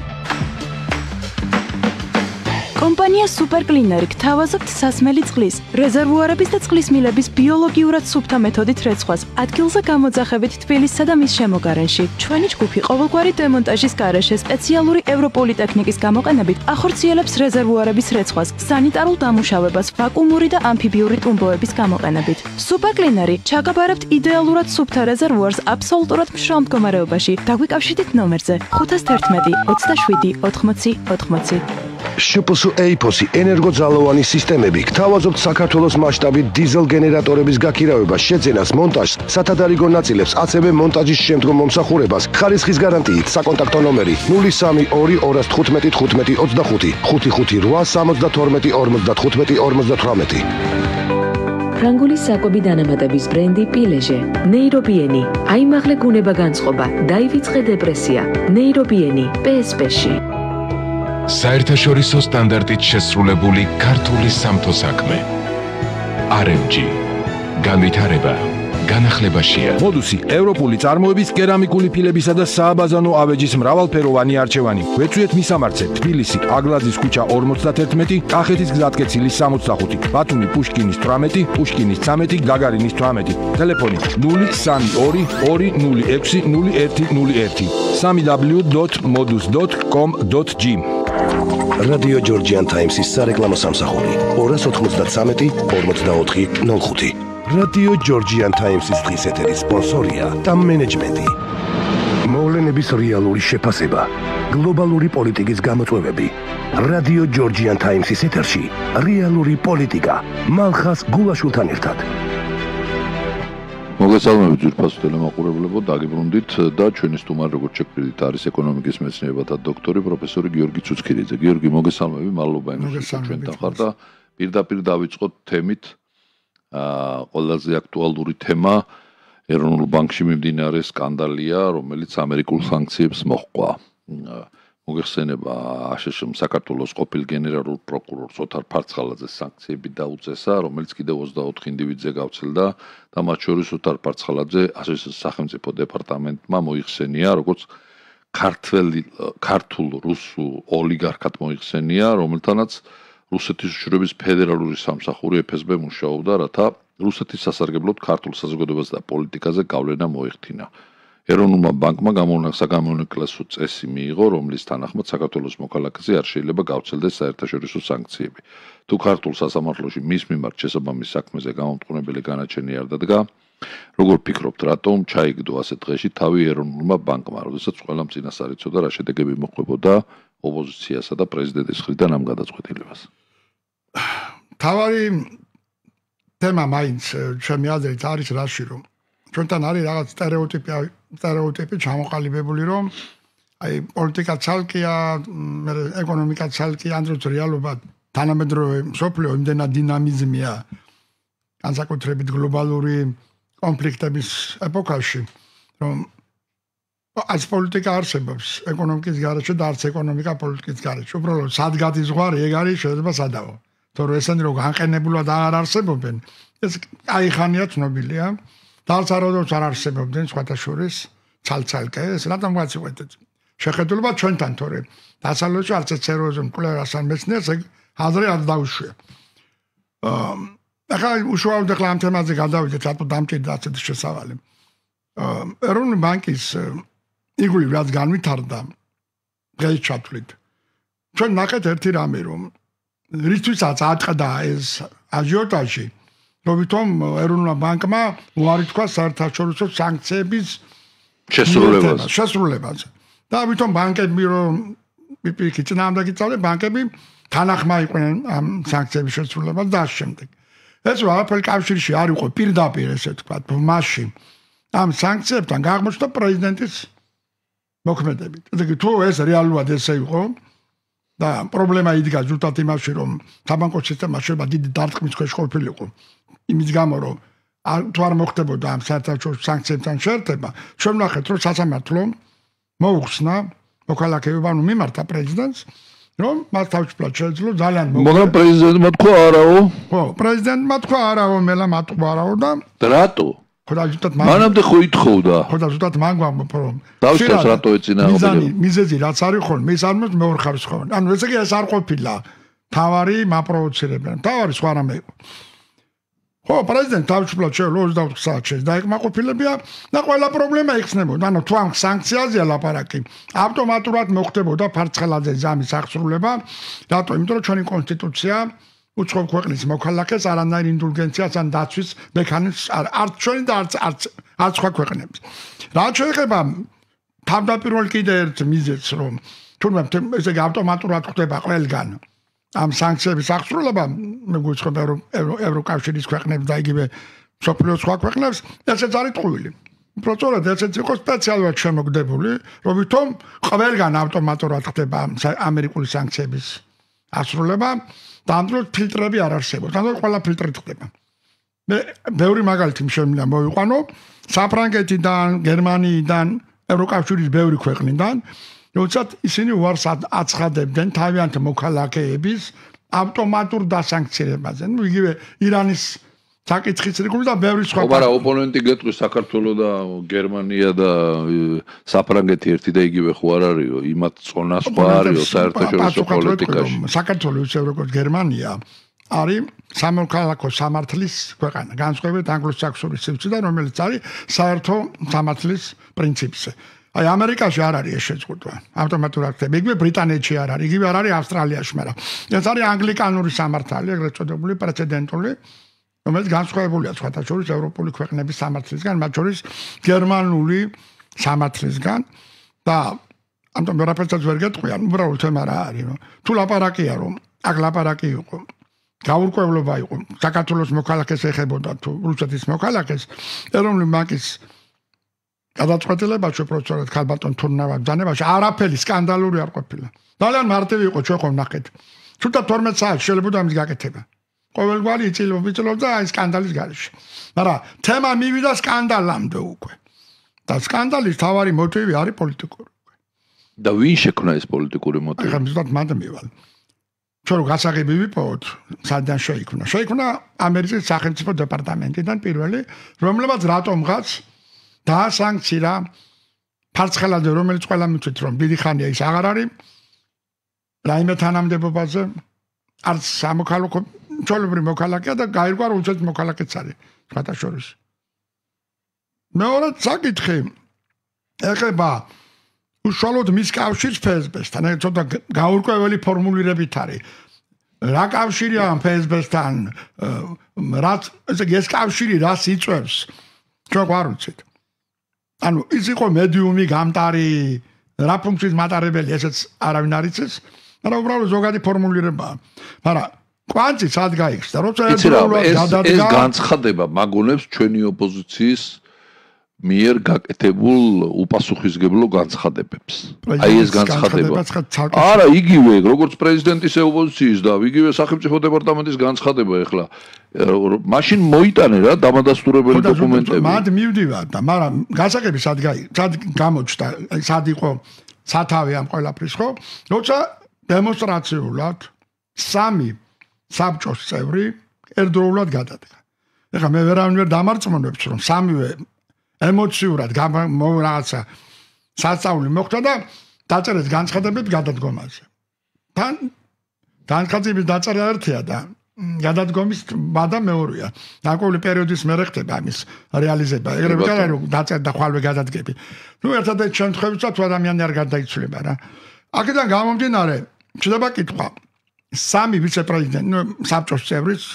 კომპანია Supercleaner გთავაზობთ სასმელი წყლის, რეზერვუარების და წყლის მილების ბიოლოგიურად სუფთა მეთოდით რეცხვას. ადგილზე გამოძახებით თბილისსა და მის შემოგარენში. ჩვენი ჯგუფი ყოველგვარი დემონტაჟის გარეშე სპეციალური ევროპული ტექნიკის გამოყენებით ახორციელებს რეზერვუარების რეცხვას, სანიტარულ დამუშავებას, ვაკუუმური და ამფიბიური ტუმბოების გამოყენებით. Supercleaner ჩაგაბარებთ იდეალურად სუფთა რეზერვუარს აბსოლუტურად მშრალ მდგომარეობაში. დაგვიკავშირდით ნომერზე 511 27 80 80. შპსუ ეიფოსი ენერგოძალოვანი სისტემები. გთავაზობთ საქართველოს მასშტაბით დიზელ გენერატორების გაქირავებას, შეძენას, მონტაჟს, სათადარიგო ნაწილებს, ასევე მონტაჟის შემდგომ მომსახურებას. ხარისხის გარანტიით საკონტაქტო ნომერი 032515525552152ორმოცდათხუთმეტიორმოცდათხუთმეტიორმოცდათვრამეტი. ფრანგულის საკვები დანამატების ბრენდი პილეჟე. ნეირობიენი, აიმაღლე გუნება განწყობა, დაივიწყე დეპრესია. ნეირობიენი, PSP-ში. საერთაშორისო სტანდარტით შესრულებული ქართული სამთო საქმე. RMG განვითარება განახლებაშია. მოდუსი ევროპული წარმოების კერამიკული ფილებისა და სააბაზანო ავეჯის მრავალფეროვანი არჩევანი. გვეწვიეთ მისამართზე თბილისი აგლაძის ქუჩა 51, კახეთის გზატკეცილი 65, ბათუმი პუშკინის 18, პუშკინის 13, გაგარინის 18. ტელეფონი 032 206 01 01. www.modus.com.gr Radio Georgian Times-ის სარეკლამო სამსახური 293-44-05 Radio Georgian Times-ის დღის ეთერის სპონსორია და მენეჯმენტი. მოვლენების რეალური შეფასება, გლობალური პოლიტიკის გამოწვევები. Radio Georgian Times-ის ეთერში რეალური პოლიტიკა, მალხას გულაშვილთან ერთად. მოგესალმებით ძვირფასო ტელემაყურებლებო, დაგიბრუნდით და ჩვენი სტუმარი როგორც შეგვიძლია არის ეკონომიკის მეცნიერებათა დოქტორი პროფესორი გიორგი ცუცხირიძე. გიორგი, მოგესალმები, მადლობა იმისთვის, რომ ჩვენთან ხართ და პირდაპირ დავიწყოთ თემით აა ყველაზე აქტუალური თემა ეროვნულ ბანკში მიმდინარე სკანდალია, რომელიც ამერიკულ სანქციებს მოჰყვა. აა მიხსენება აშშ-ის საქართველოს ყოფილი გენერალურ პროკურორს ოთარ ფარცხალაძეს სანქციები დაუწესა, რომელიც კიდევ 24 ინდივიდზე გავრცელდა და მათ შორის ოთარ ფარცხალაძე აშშ-ის სახელმწიფო დეპარტამენტმა მოიხსენია, როგორც ქართველი ქართულ-რუსულ ოლიგარქად მოიხსენია, რომელთანაც რუსეთის უშრობის ფედერალური სამსახური ფსბ მუშაობდა, რათა რუსეთის სასარგებლოდ ქართულ საზოგადოებასა და პოლიტიკაზე გავლენა მოეხდინა. ეროვნულმა ბანკმა გამონაკლისა გამონაკლისო წესი მიიღო, რომლის თანახმად საქართველოს მოქალაქეზე არ შეიძლება გავრცელდეს საერთაშორისო სანქციები. თუ ქართულ სასამართლოში მის მიმართ შესაბამის საქმეზე გამოთყუნებელი განაჩენი არ დადგა, როგორ ფიქრობთ, რატომ ჩაიგდო ასე დღეში თავი ეროვნულმა ბანკმა, როდესაც ყველა წინას არიწო და რა შედეგები მოყვებოდა ოპოზიციასა და პრეზიდენტის ხრიდან ამ გადაწყვეტილებას? (sighs) თავი თემა მაინც э, ჩემი აზრით არის რაში რომ ჩვენთან არის რაღაც стереოტიპი стереოტიპი ჩამოყალიბებული რომ აი პოლიტიკა ცალკია მე ეკონომიკა ცალკია ანუ რეალობა თანამედროვე სოფლიო იმდენად დინამიზმია განსაკუთრებით გლობალური კონფლიქტების ეპოქაში რომ ას პოლიტიკა არსებობს ეკონომიკის გარეშე და არც ეკონომიკა პოლიტიკის გარეშე უბრალოდ სად გადის ზღვარი ეგ არის შეიძლება სადავო თორე ესენი რომ განყენებულად არ არსებობენ ეს აი ხანია ცნობილია თალცაროდოს არ არსებობდნენ სხვათაშორის ცალცალკე ეს რატომ გაცივეთ შეხედულობა ჩვენთან თორე დასალოჩ არც ცეროზე მკვლევარს არ მეცნეს ეგ ადრე არ დაუშვე აა ახლა უშუალოდ ახლა ამ თემაზე გადავიდეთ რატო დამჭირდა ასეთი შესავალი აა ეროვნული ბანკის იგული რაც განვითარდა დღეს ჩათვლით ჩვენ ნახეთ ერთი რამე რომ რითვისაც აჭდა ეს აჯიოტაჟი რობითომ ეროვნულმა ბანკმა უარი თქვა საერთაშორისო სანქციების შესრულებაზე. შესრულებაზე. და ამიტომ ბანკები რომ პიკი ძნამდა გიწავლე ბანკები თანახმა იყვნენ ამ სანქციების შესრულებას და შემდეგ. ეს რაფელ კავშირში არ იყო პირდაპირ ესე თქვა მასში ამ სანქციებთან გაღმოჩნდა პრეზიდენტის მოქმედებით. ესე იგი თუ ეს რეალურად ესე იყო და პრობლემა იდგა ზუსტად იმაში რომ საბანკო სისტემა შეიძლება დიდი დარტყმის ქვეშ ყოფილიყო. იმის გამო რომ არ თუ არ მოხდებოდა ამ საერთაშორისო სანქციებთან შერტება ჩვენ ნახეთ რომ სასამართლომ მოუხსნა მოქალაქეებს ანუ მიმართა პრეზიდენტს რომ მას თავისუფლად შეძლო ძალიან მოკლე მაგრამ პრეზიდენტმა თქვა არაო ხო პრეზიდენტმა თქვა არაო მელა მათქვა არაო და რატო ხოდა ზუსტად მანამდე ხო ითხოვდა ხოდა ზუსტად მან გამოფო რომ დავშეს რატო ეცინა ამ მიზანი მიზეზი რაც არის ხო მე სამოს მეორე ხარს ხო ანუ ესე იგი ეს არ ყოფილა თავარი მაპროვოცირებდა თავარი სხვა რამე იყო ხო, პრეზიდენტი დავჭრა ჩელო 24 საათში და ეგ მაყოფილებია და ყველა პრობლემა იქნებოდა. ანუ თუ ამ სანქციაზეა ლაპარაკი, ავტომატურად მოხდებოდა ფარცხალაძე ზამის აღსრულება, რატო? იმიტომ რომ ჩვენი კონსტიტუცია უცხო ქვეყნის მოქალაქეს არანაირ ინდულგენციას ან დაცვის მექანიზმს არ არც ჩვენი და არც არც სხვა ქვეყნების. რა შეიძლება თავდაპირველ კიდე ერთ მიზეც რომ თუმცა ეს ავტომატურად ხდება ყველგან. ამ სანქციების აღსრულება მე გვიცხობდა რომ ევროკავშირის ქვეყნებს და იგივე სოფლიო სხვა ქვეყნებს ესეც არის ტყუილი პროცედურად ესეც იყო სპეციალურად შემოგდებული რომითომ ყველგან ავტომატურად ხდება ამერიკული სანქციების აღსრულება და ამ დროს ფილტრები არ არსებობს ანუ ყველა ფილტრი ხდება მე ბევრი მაგალითი შემიძლია მოვიყვანო საფრანგეთიდან გერმანიიდან ევროკავშირის ბევრი ქვეყნიდან როცა ისინი უარს აცხადებდნენ თავიანთ მოქალაქეების ავტომატურ დასანქცირებაზე. ნუ იგივე ირანის საკითხიც რიგული და ბევრი სხვა. ხო, მაგრამ ოპონენტი გეტყვი საქართველოს და გერმანია და საფრანგეთი ერთი და იგივე ხო არ არისო? იმათ წონა სხვა არისო საერთაშორისო პოლიტიკაში. საქართველოს ისე როგორც გერმანია არის სამოქალაქო სამართლის ქვეყანა, განსხვავებით ანგლო-საქსონის სივრცე და რომელიც არის საერთო სამართლის პრინციპზე. აი ამერიკაში არ არის ეს შეზღუდვა ავტომატურ აქტები იგივე ბრიტანეთში არ არის იგივე არ არის ავსტრალიაში მაგრამ ეს არის ანგლიკანური სამართალი ეგრეთ წოდებული პრეცედენტული რომელიც განსხვავებულია სხვათა შორის ევროპული ქვეყნების სამართლისგან მათ შორის გერმანული სამართლისგან და ამიტომ ვერაფერსაც ვერ გეტყვიან უბრალოდ თემა რა არის თუ ლაპარაკია რომ აქ ლაპარაკი იყო გაურკვევლობა იყო საქართველოს მოქალაქეს ეხებოდა თუ რუსეთის მოქალაქეს ეროვნული მაკის გადაწყვეტილება ჩვენ პროფესორად ქალბატონ თურნავაძე დანებაში არაფერი სკანდალური არ ყოფილა. ძალიან მარტივი იყო ჩვენ ხომ ნახეთ. თუმცა 12 საათი შეიძლება ამის გაკეთება. ყოველგვარი იწილობიწლობდა აი სკანდალის გარეშე. მაგრამ თემა მივიდა სკანდალამდე უკვე. და სკანდალის თავარი მოტივი არის პოლიტიკური. და ვინ შექმნა ეს პოლიტიკური მოტივი? ახლა ზუსტად მანდ მივალ. ჩვენ გასაღები ვიპოვოთ, სადან შეიქმნა. შეიქმნა ამერიკის სახელმწიფო დეპარტამენტიდან პირველი, რომელმაც რატომღაც და სანქცია ფარცხალაძე რომელიც ყველა მიწვით რომ დიდი ხანია ის აღარ არის რაიმე თანამდებობაზე არც სამოქალაქო ჩოლობრი მოქალაქეა და გაირგვა რომ უცეთ მოქალაქეც არის სხვათა შორის მეორე საკითხი ეხება უშუალოდ მის კავშირს ფსბ-სთან ეს ცოტა გაურკვეველი ფორმულირებით არის რა კავშირია ამ ფსბ-სთან რაც ეს კავშირი რას იწევს ჩვენ არ ვიცით ანუ ის იყო მედიუმი გამტარი რა ფუნქციის მატარებელი ესეც არავინ არ იცის არა უბრალოდ ზოგადი ფორმულირება არა კვანტი სად გაიხსნა როცა ეს ეს განცხადება მაგონებს ჩვენი ოპოზიციის მიერ გაკეთებულ უპასუხისგებლო განცხადებებს. აი ეს განცხადება. არა, იგივე, როგორც პრეზიდენტის ეოპოზიციის და იგივე სახელმწიფო დეპარტამენტის განცხადება ეხლა. მაშინ მოიტანე რა დამადასტურებელი დოკუმენტები. მათ მივდივარ და მაგრამ გასაგები სად სად გამოჩნდა, სად იყო სათავე ამ ყველაფრის ხო? როცა დემონსტრაციულად სამი საბჭოს წევრი ერთდროულად გადადგა. ეხლა მე ვერავინ ვერ დამარწმუნებს რომ სამივე ემოციურად რაღაცა საწაული მოხდა და დაწერეს განცხადებით გადადგომაზე. თან განცხადებით დაწერა ერთია და გადადგომის მადა მეორეა. დაკვირვი პერიოდის მერე ხდება ამის რეალიზება. ეგრევე თან რომ დაწერ და ხვალვე გადადგები. ნუ ერთადერთი შემთხვევაა თუ ადამიანი არ გარდაიცვლება რა. აქედან გამომდინარე ჩდება კითხვა. სამი ვიცე-პრეზიდენტი, ნუ საბჭოს წევრის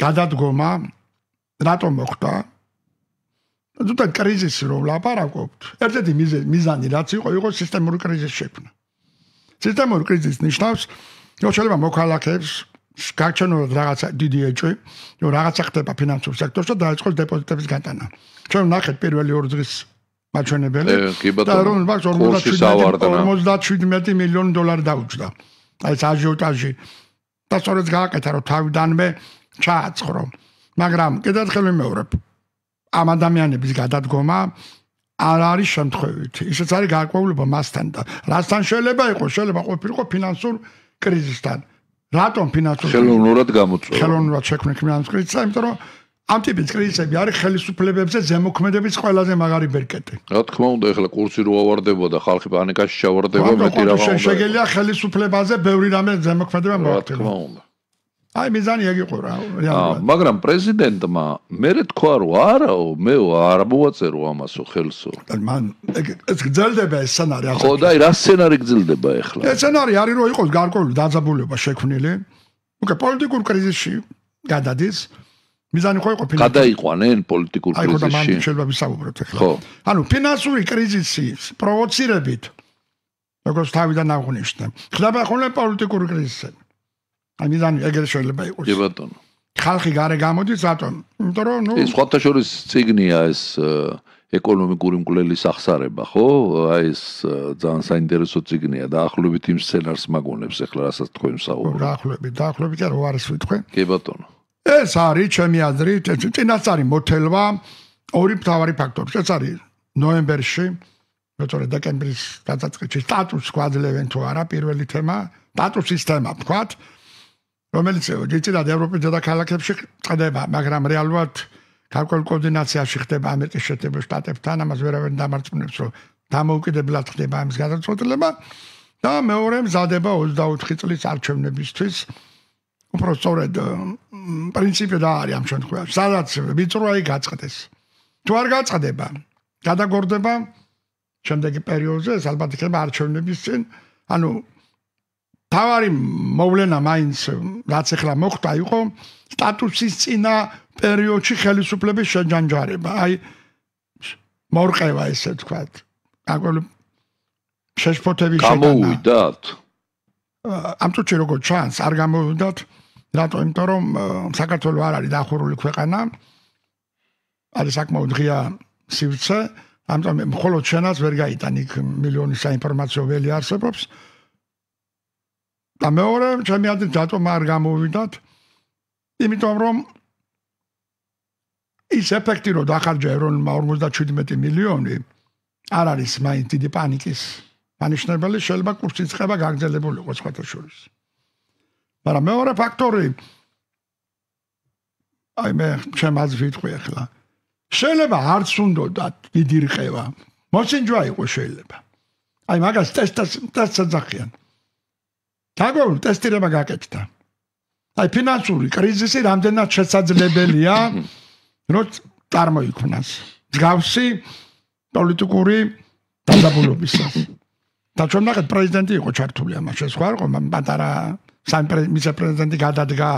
გადადგომა რატომ მოხდა? ზუსტად კრიზისი რომ ლაპარაკობთ. ერთ-ერთი მიზანი რაც იყო, იყო სისტემური კრიზისის შექმნა. სისტემური კრიზისის ნიშნავს, რომ შეიძლება მოქალაქეებს გაჩენოს რაღაცა დიდი ეჭვი, რომ რაღაცა ხდება ფინანსურ სექტორში და დაიწყოს დეპოზიტების გატანა. ჩვენ ნახეთ პირველი 2 დღის მაჩვენებელი და რომ ბაქს 57 მილიონი დოლარი დაუჭდა. აი საჯოტაჟი. და სწორედ გააკეთა რომ თავიდანვე ჩააცხრო. მაგრამ კიდევ ხელმეორებ ამ ადამიანების გადადგომა არ არის შემთხვევით. ისეც არის გარკვეულობა მასთან და რასთან შეიძლება იყოს, შეიძლება ყოფილიყო ფინანსურ კრიზისთან. რატომ ფინანსურ ხელოვნურად გამოწვა? ხელოვნურად შექმნა ფინანსურ კრიზისი, იმიტომ რომ ამ ტიპის კრიზისები არის ხელისუფლებებზე ზემოქმედების ყველაზე მაგარი ბერკეტი. რა თქმა უნდა, ეხლა კურსი რო ავარდება და ხალხი პანიკაში ჩავარდება, მეტი რა უნდა? შეიძლება ხელისუფლებაზე ბევრი რამე ზემოქმედება მოხდეს. რა თქმა უნდა. აი მიზანი ეგ იყო რა რეალურად მაგრამ პრეზიდენტმა მე თქვა რომ არაო მე არ მოვაწერო ამასო ხელსო მან ეს გძლდება ეს სცენარი ახლა ხო და რა სცენარი გძლდება ახლა ეს სცენარი არის რომ იყოს გარკვეული დაძაბულობა შექმნილი უკვე პოლიტიკურ კრიზისში გადადის მიზანი ხო იყო ფინანსური გადაიყვანენ პოლიტიკურ კრიზისში აი ხო და მან შეიძლება ვისაუბროთ ახლა ხო ანუ ფინანსური კრიზისი პროვოცირებით როგორც თავიდან აღნიშნე ხდება ხოლმე პოლიტიკური კრიზისი ამიდან ეგრე შეიძლება იყოს. კი ბატონო. ხალხი გარე გამოდის ბატონო. იმიტომ რომ ნუ ეს ხოთაშორის ციგნია ეს ეკონომიკური მკვლელის ახსარება, ხო? აი ეს ძალიან საინტერესო ციგნია და ახლობით იმ სცენარს მაგონებს ახლა რასაც თქვენ საუბრობთ. დაახლოებით, დაახლოებით არ ვარ ეს ვიტყვი. კი ბატონო. ეს არის ჩემი აზრით, ეს წინასწარი მოთელვა ორი მთავარი ფაქტორი. ეს არის ნოემბერში მეტყველა დეკემბრის დაწყებით სტატუს კვადლევენ თუ არა პირველი თემა, სტატუსის თემა, თქვათ. რომელიც ძირითადად ევროპის დედაქალაქებში წდება, მაგრამ რეალურად გარკვეულ კოორდინაციაში ხდება ამერიკის შეერთებულ შტატებთან, ამას ვერავინ დამარცხნებს, რომ დამოუკიდებლად ხდება ამის გადაწყვეტება და მეორე მზადება 24 წლის არჩევნებისთვის. უფრო სწორედ პრინციპი და არის ამ შემთხვევაში, სადაც ვიწროაი გაწყდეს. თუ არ გაწყდება, გადაგორდება შემდეგი პერიოდზე, ალბათ იქნება არჩევნების წინ, ანუ თავარი მოვლენა მაინც რაც ახლა მოხდა იყო სტატუსის წინა პერიოდში ხელისუფლების შეჯანჯარება აი მორყევა ესე თქვათ აკვლ შეშფოთები შეგანა გამოუვიდათ ამ თუ როგორ ჩანს არ გამოუვიდათ რატო იმიტომ რომ საქართველოს არ არის დახურული ქვეყანა არის საკმაოდ ღია სივრცე ამიტომ მხოლოდ შენაც ვერ გაიტანი მილიონი საინფორმაციო ველი არსებობს და მეორე ჩემი აზრით დატომა არ გამოვიდათ იმიტომ რომ ის ეფექტი რო დახარჯა ევრონმა 57 მილიონი არ არის მაინც დიდი პანიკის მანიშნებელი შეიძლება კურსი წება გაგრძელებულიყო სხვათა შორის მაგრამ მეორე ფაქტორი აი მე ჩემ აზრით ხო ახლა შეიძლება არ სუნდოდათ დიდი რყევა მოსინჯვა იყო შეიძლება აი მაგას ტესტას ტესტს ძახიან დაგვეულ ტესტირება გაკეთდა. აი ფინანსური კრიზისი რამდენად შესაძლებელია (laughs) რომ წარმოიქმნას. მსგავსი პოლიტიკური დაბულობისას. და ჩვენ ნახეთ პრეზიდენტი იყო ჩართული ამაში სხვა რა მაგრამ პატარა სამ პრეზიდენტი გადადგა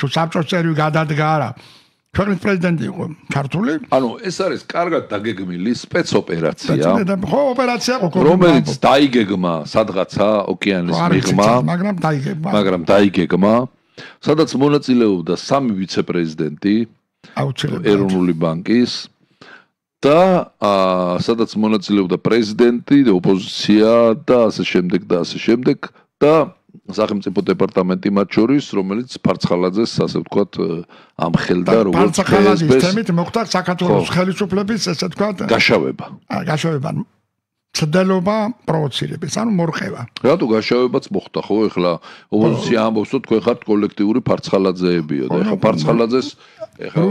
თუ საბჭოს წევრი გადადგა არა ქვეყნის პრეზიდენტი იყო ქართული. ანუ ეს არის კარგად დაგეგმილი სპეცოპერაცია. ხო, ოპერაცია ყოველ რომელიც დაიგეგმა სადღაცა ოკეანის მიღმა. მაგრამ დაიგეგმა. მაგრამ დაიგეგმა. სადაც მონაწილეობდა სამი ვიცე-პრეზიდენტი ეროვნული ბანკის და სადაც მონაწილეობდა პრეზიდენტი და ოპოზიცია და ასე შემდეგ და ასე შემდეგ და სახელმწიფო დეპარტამენტი მათ შორის, რომელიც ფარცხალაძეს ასე ვთქვათ ამხელდა როგორც ფარცხალაძის თემით მოხდა საქართველოს ხელისუფლების ესე ვთქვათ გაშავება. აა გაშავება ცდელობა პროვოცირებს, ანუ მორხევა. რატო გაშავებაც მოხდა ხო ეხლა ოპოზიცია ამბობს, რომ თქვენ ხართ კოლექტიური ფარცხალაძეებიო და ეხლა ფარცხალაძეს ეხლა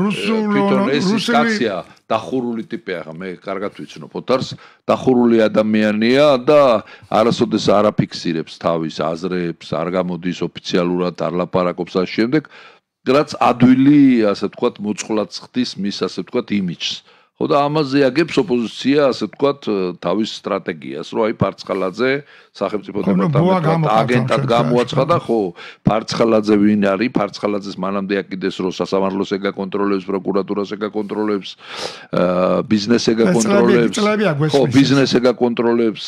რუსული რუსიკაცია დახურული ტიპია ხა მე კარგად ვიცნობ ოთარს დახურული ადამიანია და არასოდეს არ აფიქსირებს თავის აზრებს არ გამოდის ოფიციალურად არ ლაპარაკობს ამ შემდეგ რაც ადვილი ასე ვთქვათ მოწყლაც ხდის მის ასე ვთქვათ იმიჯს ხო და ამაზე აგებს ოპოზიცია, ასე ვთქვათ, თავის სტრატეგიას, რომ აი ფარცხალაძე სახელმწიფო დემოკრატიულ აგენტად გამოაცხადა, ხო, ფარცხალაძე ვინ არის? ფარცხალაძეს მანამდე აკიდეს, რომ სასამართლოს ეგა კონტროლებს, პროკურატურას ეგა კონტროლებს, ბიზნეს ეგა კონტროლებს. ხო, ბიზნეს ეგა კონტროლებს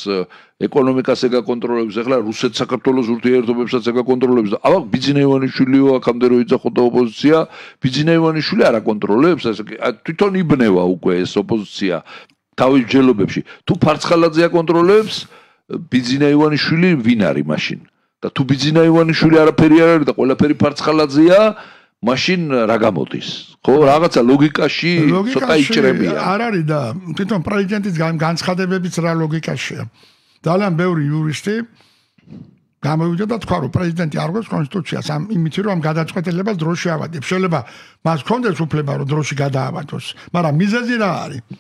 ეკონომიკას ეგაკონტროლებს ახლა რუსეთ საქართველოს ურთიერთობებსაც ეგაკონტროლებს და აბა ბიძინევანიშვილიო აქამდე როიცა ხოთა ოპოზიცია ბიძინევანიშვილი არ აკონტროლებს ეს თვითონ იბნევა უკვე ეს ოპოზიცია თავის ჯელობებში თუ ფარცხალაძე აკონტროლებს ბიძინევანიშვილი ვინ არის მაშინ და თუ ბიძინევანიშვილი არაფერი არ არის და ყველაფერი ფარცხალაძეა машин რა გამოდის ხო რაღაცა ლოგიკაში ცოტა იჭრებია არ არის და თვითონ პრეზიდენტის განცხადებებიც რა ლოგიკაშია ძალიან ბევრი იურისტი გამოვიდა და თქვა რომ პრეზიდენტი არ გვაქვს კონსტიტუციას ამ იმითი რომ გადაწყვეტილებას დროში ავადებს შეიძლება მას კონდეს უფლება რომ დროში გადააბათოს მაგრამ მიზეზი რა არის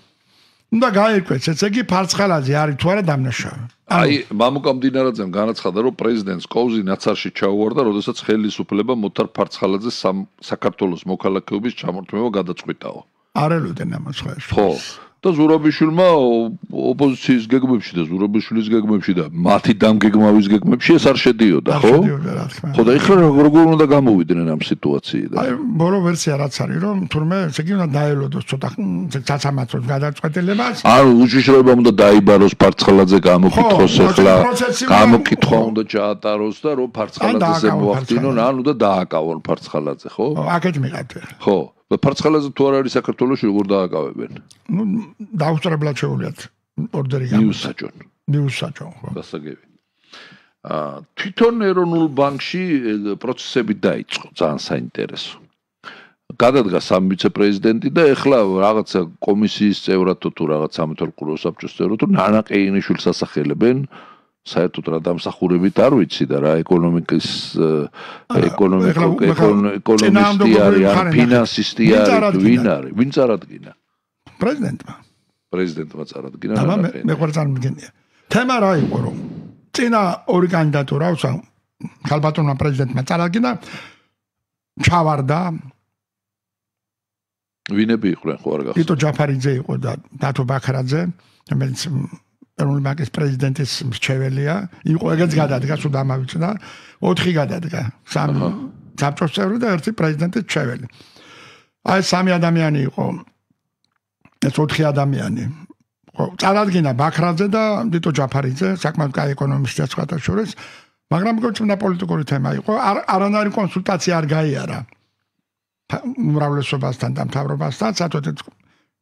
უნდა გაიქვეც ესე იგი ფარცხალაზე არის თუ არა დამნაშავე აი მამუკა მდინარაძემ განაცხადა რომ პრეზიდენტს კოუზი ნაცარში ჩაუვარდა როდესაც ხელისუფლება მოთარ ფარცხალაძე საქართველოს მოქალაქეობის ჩამორთმევა გადაწყვიტაო არ ელოდენ ამას ხო ხო და ზურაბიშვილმა ოპოზიციის გეგმებში და ზურაბიშვილის გეგმებში და მათი დამგეგმავის გეგმებში ეს არ შედიოდა, ხო? შედიოდა რა თქმა უნდა. ხო და ეხლა როგორ უნდა გამოვიდნენ ამ სიტუაციიდან? აი, ბოლო ვერსია რაც არის, რომ თურმე ესე იგი უნდა დაელოდოს ცოტა ცაცამაცოს გადაწყვეტილებას. ანუ უშიშროება უნდა დაიბაროს ფარცხალაძე გამოკითხოს ეხლა. გამოკითხვა უნდა ჩაატაროს და რომ ფარცხალაძეზე მოახდინონ, ანუ და დააკავონ ფარცხალაძე, ხო? აკეთ მიღებთ. ხო. ფარცხალაზე თუ არ არის საქართველოსი როგორ დააკავებენ? ნუ დაუსწრებლად შეუვლიათ ორდერი გან. ნიუ საჯონ. ნიუ საჯონ ხო. გასაგები. აა თვითონ ეროვნულ ბანკში პროცესები დაიწყო ძალიან საინტერესო. გადადგა სამ ვიცე-პრეზიდენტი და ეხლა რაღაცა კომისიის წევრად თუ რაღაც სამეთვალყურო საბჭოს წევრად თუ ნანა ყეინიშვილს ასახელებენ. აა საერთოდ რა დამსახურებით არ ვიცი და რა ეკონომიკის ეკონომიკო ეკონომისტი არის ან ფინანსისტი არის ვინ არის ვინ წარადგინა პრეზიდენტმა პრეზიდენტმა წარადგინა და მე მე ყველა წარმოგენია თემა რა იყო რომ წინა ორი კანდიდატურა უცა ხალბატონმა პრეზიდენტმა წარადგინა ჩავარდა ვინები იყვნენ ხო არ გახსოვს ტიტო ჯაფარიძე იყო და დათო ბაქრაძე რომელიც ეროვნული ბანკის პრეზიდენტის მრჩეველია. იყო ეგეც გადადგა, თუ დამავიწყდა. 4 გადადგა. სამ საბჭოს წევრი და ერთი პრეზიდენტის მრჩეველი. აი სამი ადამიანი იყო. ეს 4 ადამიანი. წარადგინა ბაქრაძე და დიტო ჯაფარიძე, საკმაოდ კაი ეკონომისტია სხვათა შორის. მაგრამ გოჩნდა პოლიტიკური თემა იყო. არანაირი კონსულტაცია არ გაიარა. მრავლესობასთან და მთავრობასთან, სათოთეთ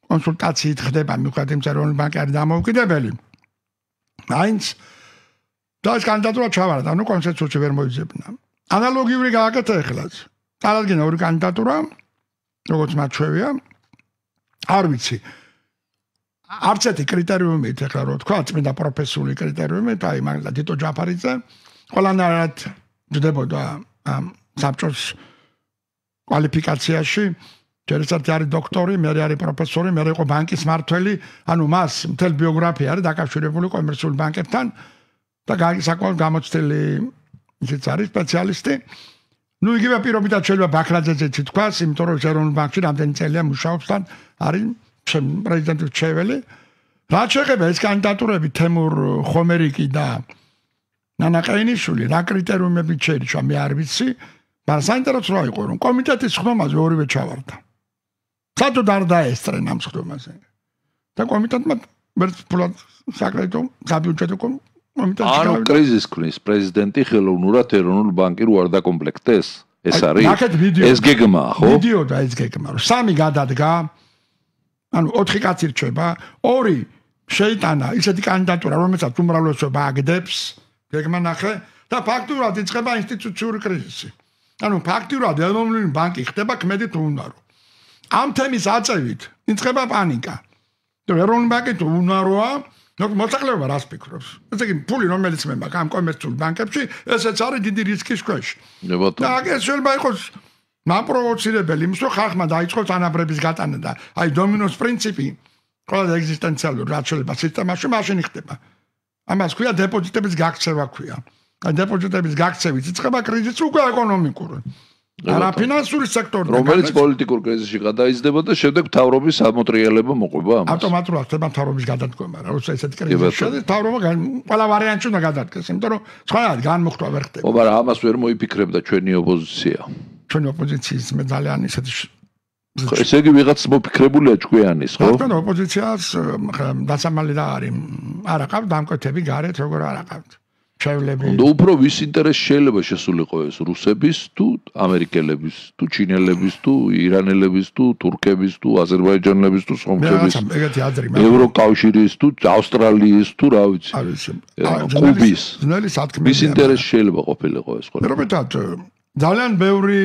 კონსულტაციით ხდება მიუხედავად იმ წერონ ბანკი არ დამოუკიდებელი. მაინც და ეს კანდიდატურა ჩავარდა და ნუ კონსტიტუციაში ვერ მოიძებნა. ანალოგიური გააკეთა ეხლაც. წარადგინა ორი კანდიდატურა, როგორც მარჩევია. არ ვიცი. არც ერთი კრიტერიუმი ეხლა რა თქვა, წმინდა პროფესიული კრიტერიუმი, აი მაგ და დიტო ჯაფარიძე, ყველანაირად ჯდებოდა ამ საბჭოს კვალიფიკაციაში. ჯერჯერობით არის დოქტორი, მე არის პროფესორი, მე იყო ბანკის მართველი, ანუ მას მთელ ბიოგრაფია არის დაკავშირებული კომერციულ ბანკებთან და საკმაოდ გამოჩენილი ისიც არის სპეციალისტი. ну იგი ვაპირობიტა შეიძლება ბაქრაძეზე თითქოს, იმიტომ რომ ეროვნულ ბანკში რამდენი წელია მუშაობს და არის პრეზიდენტი ჩეველი. რა შეიძლება ეს კანდიდატურები თემურ ხომერიკი და ნანა ყაინიშვილი რა კრიტერიუმებით შეირჩა მე არ ვიცი, მაგრამ საინტერესოა იყო რომ კომიტეტის ხმამაზე ორივე ჩავარდა. სადოდ არ დაესწრენ ამ შრომაზე და კომიტეტმა ვერც ფულად საკრედიტო გაბიუჯეტო კომიტეტში არ კრიზის ქვის პრეზიდენტი ხელოვნურად ეროვნულ ბანკი რო არ დაკომპლექტეს ეს არის ეს გეგმა ხო ვიდეო და ეს გეგმა სამი გადადგა ანუ ოთხი კაცი რჩება ორი შეიტანა ისეთი კანდიდატურა რომელსაც უმრავლესობა აგდებს გეგმა ნახე და ფაქტურად იწყება ინსტიტუციური კრიზისი ანუ ფაქტურად ეროვნული ბანკი ხდება კმედით უნარო ამ თემის აწევით იწება პანიკა. ეროვნული ბანკი თუ უნაროა, მოსახლეობა რას ფიქრობს? ესე იგი, ფული რომელიც მე მაქვს ამ კომერციულ ბანკებში, ესეც არის დიდი რისკის ქვეშ. და ბატონო. და აქ შეიძლება იყოს ნაპროვოცირებელი იმის, რომ ხალხმა დაიწყოს ანაბრების გატანა და აი დომინოს პრინციპი ყველა ეგზისტენციალურ რაცელებ სისტემაში მაშინ იხდება. ამას ქვია დეპოზიტების გაქცევა ქვია. აი დეპოზიტების გაქცევით იწყება კრიზისი უკვე ეკონომიკური. არა ფინანსური სექტორი რომელიც პოლიტიკურ კრიზისში გადაიზდება და შემდეგ თავრობის ამოტრიალება მოყვება ამას ავტომატურად ხდება თავრობის გადადგომა რა როცა ესეთ კრიზისში შედის თავრობა ყველა ვარიანტში უნდა გადადგეს იმიტომ რომ სხვანაირად განმოხტვა ვერ ხდება ო მაგრამ ამას ვერ მოიფიქრებდა ჩვენი ოპოზიცია ჩვენი ოპოზიციის მე ძალიან ისეთი ესე იგი ვიღაც მოფიქრებულია ჭკვიანის ხო? ბატონო ოპოზიციას დასამალი და არის. არა ყავს დამკვეთები გარეთ როგორ არა ყავს. ჩევლები. ნუ უფრო ვის ინტერესს შეიძლება შესულიყო ეს რუსების თუ ამერიკელების თუ ჩინელების თუ ირანელების თუ თურქების თუ აზერბაიჯანელების თუ სომხების. მე რაღაც ეგეთი აზრი მაქვს. ევროკავშირის თუ ავსტრალიის თუ რა ვიცი. კუბის. ნელი სათქმელი. ვის ინტერესს შეიძლება ყოფილიყო ეს ყველა. რომელთან ძალიან ბევრი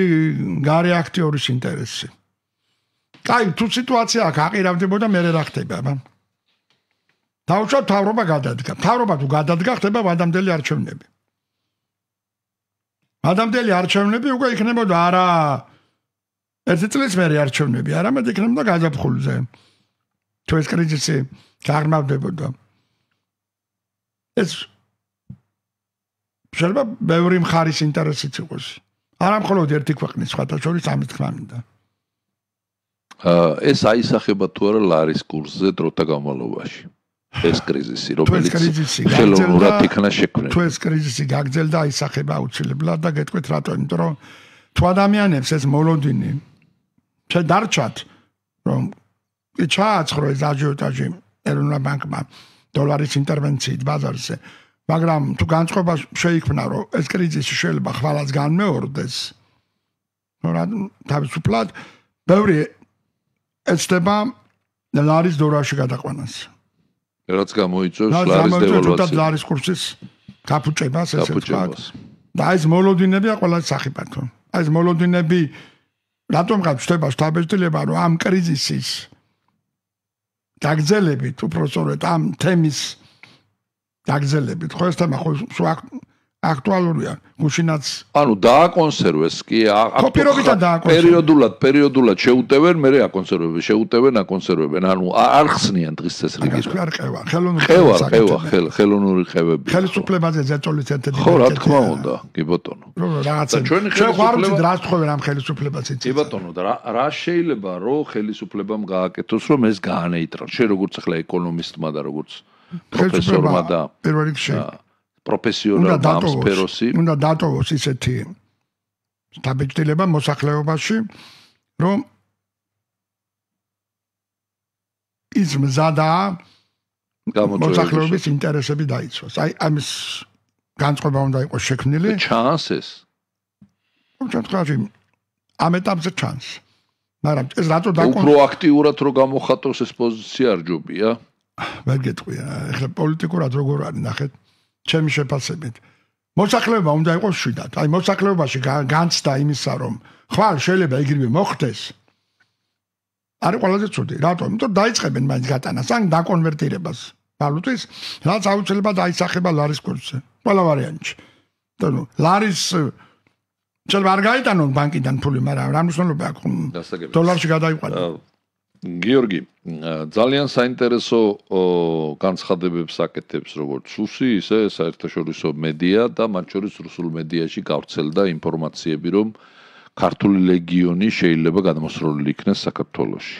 გარე აქტიორის ინტერესი. კაი, თუ სიტუაცია გაყირავდებოდა მე რა ხდებოდა, მაგრამ დაუშვა თავრობა გადადგა. თავრობა თუ გადადგა, ხდება ვადამდელი არჩევნები. ვადამდელი არჩევნები უკვე იქნებოდა არა ერთი წლის მერე არჩევნები, არამედ იქნებოდა გაზაფხულზე. თუ ეს კრიზისი გაღრმავდებოდა. ეს შეიძლება ბევრი მხარის ინტერესიც იყოს. არა მხოლოდ ერთი ქვეყნის სხვადასხვა ამის თქმა უნდა. აა ეს აისახება თუ არა ლარის კურსზე დროთა განმავლობაში. ეს კრიზისი რომელიც ხელოვნურად იქნა შექმნილი. თუ ეს კრიზისი გაგრძელდა, ისახება უცვლელად და გეტყვით რატო, იმიტომ რომ თუ ადამიანებს ეს მოლოდინი შედარჩათ რომ ჩააცხრო ეს აჯიოტაჟი ეროვნულ ბანკმა დოლარის ინტერვენციით ბაზარზე, მაგრამ თუ განწყობა შეიქმნა რომ ეს კრიზისი შეიძლება ხვალაც განმეორდეს, რა თავისუფლად ბევრი ეცდება ლარის დოლარში გადაყვანას. რაც გამოიწვევს ლარის დევალვაციას. და ლარის კურსის დაფუჭებას ესე ვთქვა. და ეს მოლოდინებია ყველა სახე პატრონ. ეს მოლოდინები რატომ გაჩნდა შთაბეჭდილება რომ ამ კრიზისის დაგზელებით უბრალოდ ამ თემის დაგზელებით ხო ეს თემა ხო სხვა აქტუალურია გუშინაც ანუ დააკონსერვეს კი აქტუალურია პერიოდულად პერიოდულად შეუტევენ მე აკონსერვებენ შეუტევენ აკონსერვებენ ანუ არ ხსნიან დღის წესრიგი არ ყევა ხელონური ხევა ხევა ხელ ხელონური ხევები ხელისუფლებაზე ზეწოლით ერთად ხო რა თქმა უნდა კი ბატონო რაღაცა ჩვენი ხელისუფლება რა თქვენ ამ ხელისუფლებაზე კი ბატონო და რა შეიძლება რომ ხელისუფლებამ გააკეთოს რომ ეს გაანეიტრალ შე როგორც ახლა ეკონომისტმა და როგორც პროფესორმა და პირველ რიგში პროფესიონალ სფეროსი უნდა დატოვოს ისეთი დაბეჭდილება მოსახლეობაში რომ ის მზადა მოსახლეობის ინტერესები დაიცვას აი ამის განწყობა უნდა იყოს შექმნილი ჩანს ეს ჩანს ამ ეტაპზე ჩანს მაგრამ ეს რატო დაკონ უფრო აქტიურად რო გამოხატოს ეს პოზიცია არ ჯობია მაგეთქვია (sighs) ეხლა პოლიტიკურად როგორ არის ნახეთ ჩემი შეფასებით. მოსახლეობა უნდა იყოს 7. აი მოსახლეობაში განცდა იმისა რომ ხვალ შეიძლება ეგრევე მოხდეს. არის ყველაზე ცუდი. რატომ? იმიტომ რომ დაიწყებენ მაინც გატანას ან დაკონვერტირებას ვალუტის, რაც აუცილებლად აისახება ლარის კურსზე. ყველა ვარიანტი. ანუ ლარის ჩელბარგაიდან ბანკიდან ფული, მაგრამ რა მნიშვნელობა აქვს? დოლარში გადაიყვანა. გიორგი, ძალიან საინტერესო განცხადებებს აკეთებს როგორც რუსი, ისე საერთაშორისო მედია და მათ შორის რუსულ მედიაში გავრცელდა ინფორმაციები, რომ ქართული ლეგიონი შეიძლება გადმოსროლილი იქნას საქართველოში.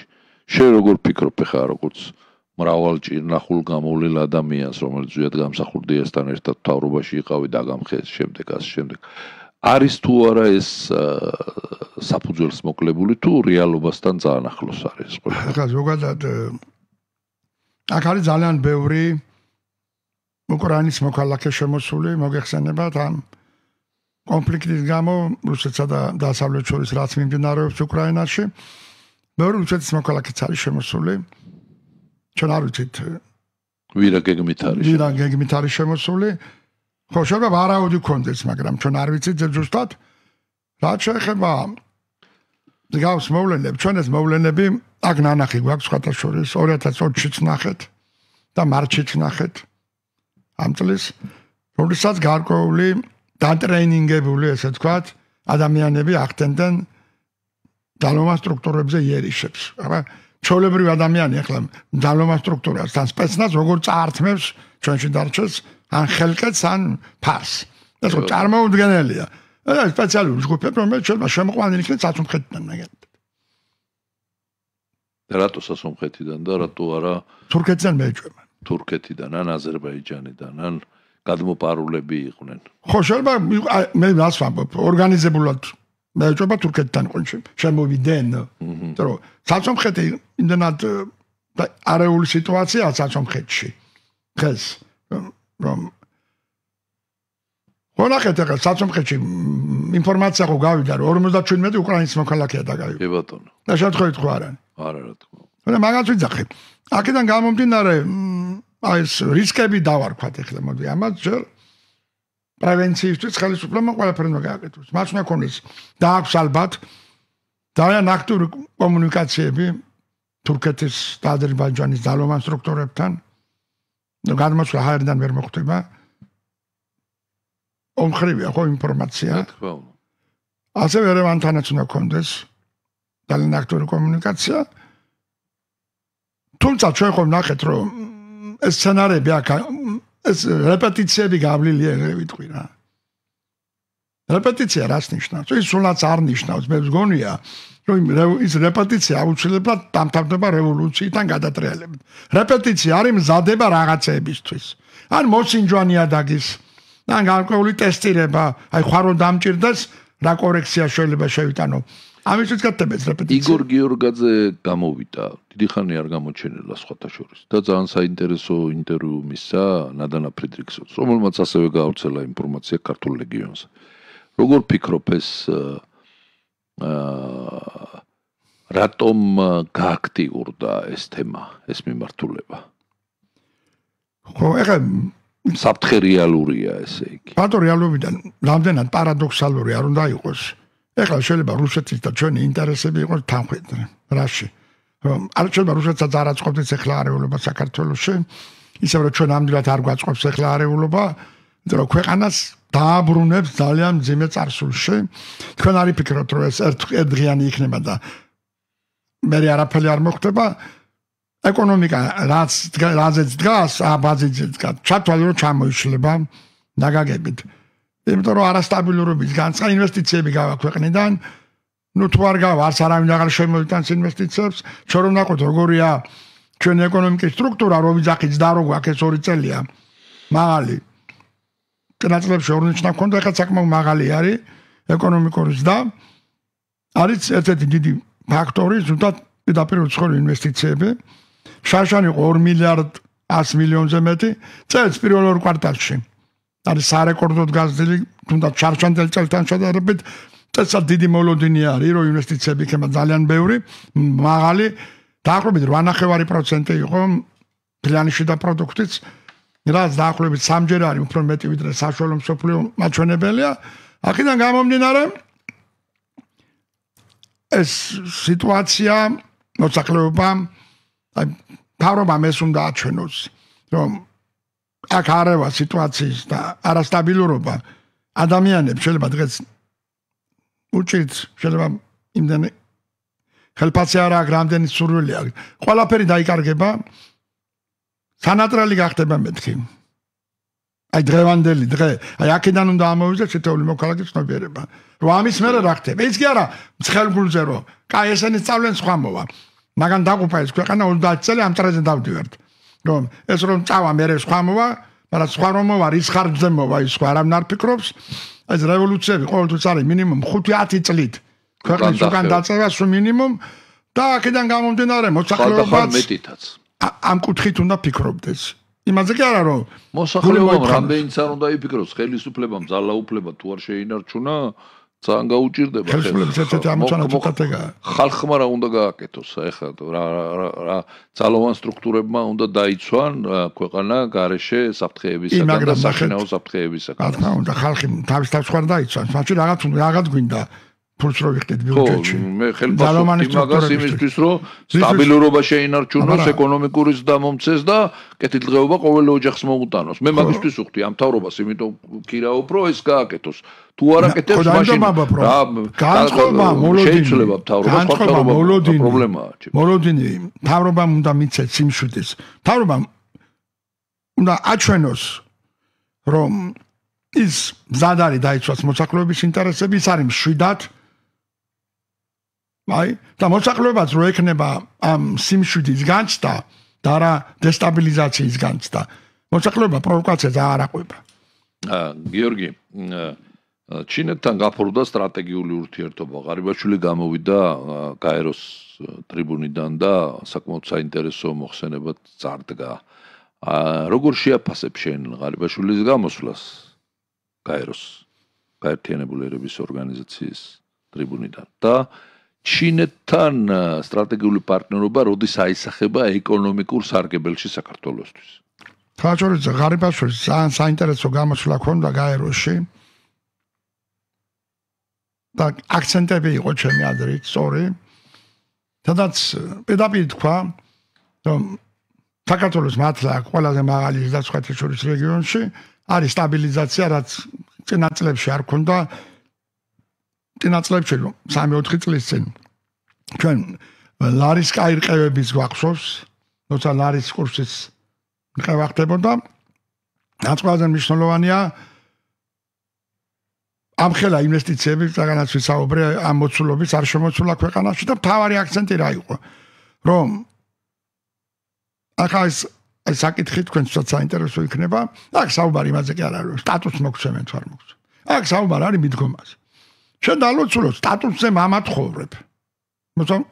შენ როგორ ფიქრობ ხა როგორც მრავალ ჭირნახულ გამოვლილ ადამიანს, რომელიც ზუსტად გამსახურდიასთან ერთად თავრობაში იყავი და გამხეს შემდეგ ასე შემდეგ. შემდეგ. არის თუ არა ეს საფუძველს მოკლებული თუ რეალობასთან ძალიან ახლოს არის ყველა. ახლა ზოგადად აქ არის ძალიან ბევრი უკრაინის მოქალაქე შემოსული, მოგეხსენებათ ამ კონფლიქტის გამო რუსეთსა და დასავლეთ შორის რაც მიმდინარეობს უკრაინაში. ბევრი რუსეთის მოქალაქეც არის შემოსული. ჩვენ არ ვიცით ვირა გეგმით არის. ვირა გეგმით არის შემოსული. ხო შეიძლება არაოდი კონდეს მაგრამ ჩვენ არ ვიცით ზუსტად რა შეიძლება მსგავს მოვლენებს ჩვენ ეს მოვლენები აქ ნანახი გვაქვს ხათა შორის 2020-ში ნახეთ და მარტში ნახეთ ამ წელს როდესაც გარკვეული დატრეინინგებული ესე ვთქვათ ადამიანები ახდენდნენ დალომა სტრუქტურებზე იერიშებს. აბა, ჩოლებრივი ადამიანი ახლა დალომა სტრუქტურას თან სპეცნაც როგორ წარმთმებს ჩვენში დარჩეს ან ხელკეთს ან ფარს ეს რომ წარმოუდგენელია და სპეციალური ჯგუფები რომელიც შეიძლება შემოყვანილი იქნას საცუმხეთიდან მაგალითად და რატო საცუმხეთიდან და რატო არა თურქეთიდან მეჭვება თურქეთიდან ან აზერბაიჯანიდან ან გადმოპარულები იყვნენ ხო შეიძლება მე რას ვამბობ ორგანიზებულად მეჭვება თურქეთიდან ყოჩი შემოვიდნენ მაგრამ საცუმხეთი იმდანად და არეული სიტუაციაა საცუმხეთში დღეს რომ ხონახეთ ახლა საცხოვრებელში ინფორმაცია ხო გავიდა რომ 57 უკრაინის მოქალაქეა დაგავი. კი ბატონო. და შეთხოვით ხო არა? არა რა თქმა უნდა. მაგაც ვიძახე. აქედან გამომდინარე აი ეს რისკები დავარქვათ ახლა მოდი ამას ჯერ პრევენციისთვის ხელისუფლებამ ყველაფერს მოგააკეთოს. მას უნდა ქონდეს და აქვს ალბათ ძალიან აქტიური კომუნიკაციები თურქეთის და აზერბაიჯანის ძალოვან სტრუქტურებთან. ნუ განმარცხა ჰაერიდან ვერ მოხდება ოღრივია ხო ინფორმაცია ასე ვერევანთანაც უნდა კონდეს ძალიან აქტიური კომუნიკაცია თუმცა ჩვენ ხომ ნახეთ რომ ეს სცენარები აქ ეს რეპეტიციები გავლილია ეგრე ვიტყვი რა რეპეტიცია რას ნიშნავს ის სულაც არ ნიშნავს მე მგონია რომ ის რეპეტიცია აუცილებლად დამთავრდება რევოლუციიდან გადატრიალებით. რეპეტიცია არის მზადება რაღაცეებისთვის. ან მოსინჯვანია დაგის, ან გარკვეული ტესტირება, აი ხარო დამჭirdეს, რა კორექცია შეიძლება შევიტანო. ამისთვის გაწდებს რეპეტიცია. იგორ გიორგაძე გამოვიდა. დიდი ხანი არ გამოჩენილა სხვათა შორის და ძალიან საინტერესო ინტერვიუ მისცა ნადანა ფრიდრიქსონს, რომელმაც ასევე გაავრცელა ინფორმაცია ქართულ რეგიონზე. როგორ ფიქრობ ეს რატომ გააქტიურდა ეს თემა, ეს მიმართულება? ხო, ეხა საფრთხე რეალურია ესე იგი. ბატონ რეალობიდან რამდენად პარადოქსალური არ უნდა იყოს. ეხლა შეიძლება რუსეთის და ჩვენი ინტერესები იყოს თანხვედრი. რაში? რომ არ შეიძლება რუსეთსა დაარაცხოთ ეხლა არეულობა საქართველოსში. ისე რომ ჩვენ ამდილად არ გვაწყობს ეხლა არეულობა, იმიტომ რომ ქვეყანას დააბრუნებს ძალიან ძიმე царსულში. თქვენ არი ფიქრობთ, რომ ეს ერთდღიანი იქნება და მე არაფერი არ მოხდება? ეკონომიკა რაც რაზეც დგას, აბაზეც დგას. ჩათვალო ჩამოიშლება ნაგაგებით. იმიტომ რომ არასტაბილურობის განცხა ინვესტიციები გავაქვეყნიდან ნუ თუ არ გავ არც არავინ აღარ შემოიტანს ინვესტიციებს, ჩვენ რომ ნაკოთ როგორია ჩვენი ეკონომიკის სტრუქტურა, რომ ვიძახიც და როგვაქვს ეს ორი წელია. მაგალითად კრაწლებში ორნიშნა ქონდა ხა საკმაოდ მაღალი არის ეკონომიკური ზდა არის ერთ-ერთი დიდი ფაქტორი ზუსტად პირდაპირ უცხოური ინვესტიციები შაშანი 2 მილიარდ 100 მილიონზე მეტი წელს პირველ ორ კვარტალში არის სარეკორდო გაზრდილი თუნდაც შარშანდელ წელთან შედარებით წელს დიდი მოლოდინი არის რომ ინვესტიციები ხება ძალიან ბევრი მაღალი დაახლოებით 8.5% იყო პლანში და პროდუქტიც რაც დაახლოებით სამჯერ არის უფრო მეტი ვიდრე საშუალო მსოფლიო მაჩვენებელია აქედან გამომდინარე ეს სიტუაცია მოსახლეობა აი თავრობა მას უნდა აჩვენოს რომ აქ არევა სიტუაციის და არასტაბილურობა ადამიანებს შეიძლება დღეს უჭირთ შეიძლება იმდენი ხელფასი არა გრამდენი სურვილი აქვს ყველაფერი დაიკარგება სანატრალი გახდება მეთქი აი დღევანდელი დღე აი აქედან უნდა ამოვიზრდე შეთეული მოქალაქის ცნობიერება რომ ამის მერე რა ხდება ის კი არა მცხელგულზე რომ კაი ესენი სწავლენ სხვა მოვა მაგან დაგუფა ეს ქვეყანა 30 წელი ამ წრეზე დავდივართ რომ ეს რომ წავა მერე სხვა მოვა მაგრამ სხვა რომ მოვა ის ხარჯზე მოვა ის სხვა არამნარ ფიქრობს ეს რევოლუციები ყოველთვის არის მინიმუმ 5-10 წლით ქვეყნის უკან დაწევა სუ მინიმუმ და აქედან გამომდინარე მოსახლეობაც ხარ და ხარ მეტითაც ამ კუთხით უნდა ფიქრობდეს. იმაზე კი არა რომ მოსახლეობამ რამდენიც არ უნდა იფიქროს ხელისუფლებამ ძალაუფლება თუ არ შეინარჩუნა ძალიან გაუჭirdება ხელისუფლება ხალხმა რა უნდა გააკეთოს ახლა რა რა ძალოვან სტრუქტურებმა უნდა დაიცვან ქვეყანა გარეშე საფრთხეებისგან და საფრთხეებისგან რა თქმა უნდა ხალხი თავის თავს ხარ დაიცვან მაშინ რაღაც რაღაც გვინდა ფულს რო ვიხდეთ ბიუჯეტში. ხო, მე ხელფასი მაგას იმისთვის, რომ სტაბილურობა შეინარჩუნოს, ეკონომიკურიც დამომცეს და კეთილდღეობა ყოველ ოჯახს მოუტანოს. მე მაგისთვის ვხდი ამ თავრობას, იმიტომ ვქირაო, რომ ეს გააკეთოს. თუ არ აკეთებს მაშინ რა განწყობა მოლოდინი შეიძლება თავრობა სხვა თავრობა პრობლემაა. მოლოდინი თავრობა უნდა მიცეს სიმშვიდეს. თავრობა უნდა აჩვენოს რომ ის ზადარი დაიცვას მოსახლეობის ინტერესები, ის არის შვიდათ აი და მოსახლეობაც რო ექნება ამ სიმშვიდის განცდა და რა დესტაბილიზაციის განცდა მოსახლეობა პროვოკაციას არ აყვება გიორგი ჩინეთთან გაფორმდა სტრატეგიული ურთიერთობა ღარიბაშვილი გამოვიდა გაეროს ტრიბუნიდან და საკმაოდ საინტერესო მოხსენებად წარდგა როგორ შეაფასებ შენ ღარიბაშვილის გამოსვლას გაეროს გაერთიანებული ერების ორგანიზაციის ტრიბუნიდან და ჩინეთთან სტრატეგიული პარტნიორობა როდის აისახება ეკონომიკურ სარგებელში საქართველოსთვის? ქართულიც ღარიბაშვილი ძალიან საინტერესო გამოსვლა ქონდა გაეროში. და აქცენტები იყო ჩემი აზრით, სწორი. თდაც პედაპირი თქვა, რომ საქართველოს მართლა ყველაზე მაღალი და სხვათა შორის რეგიონში არის სტაბილიზაცია, რაც წინა წლებში არ ქონდა, წინა წლებში რომ 3-4 წლის წინ ჩვენ ლარის კაირყევების გვახსოვს, თორსა ლარის კურსის მიღება ხდებოდა. აწყვაზე მნიშვნელოვანია ამხელა ინვესტიციები, რაგანაც ვისაუბრე ამ მოცულობის არ შემოცულა ქვეყანაში და მთავარი აქცენტი რა იყო? რომ ახლა ეს საკითხი თქვენსაც საინტერესო იქნება. აქ საუბარი იმაზე კი არ არის, სტატუსი მოგცემენ თუ არ მოგცემენ. აქ საუბარი არის მიდგომაზე. შენ დაлуცულო სტატუსზე მამათხოვრებ. მოსამ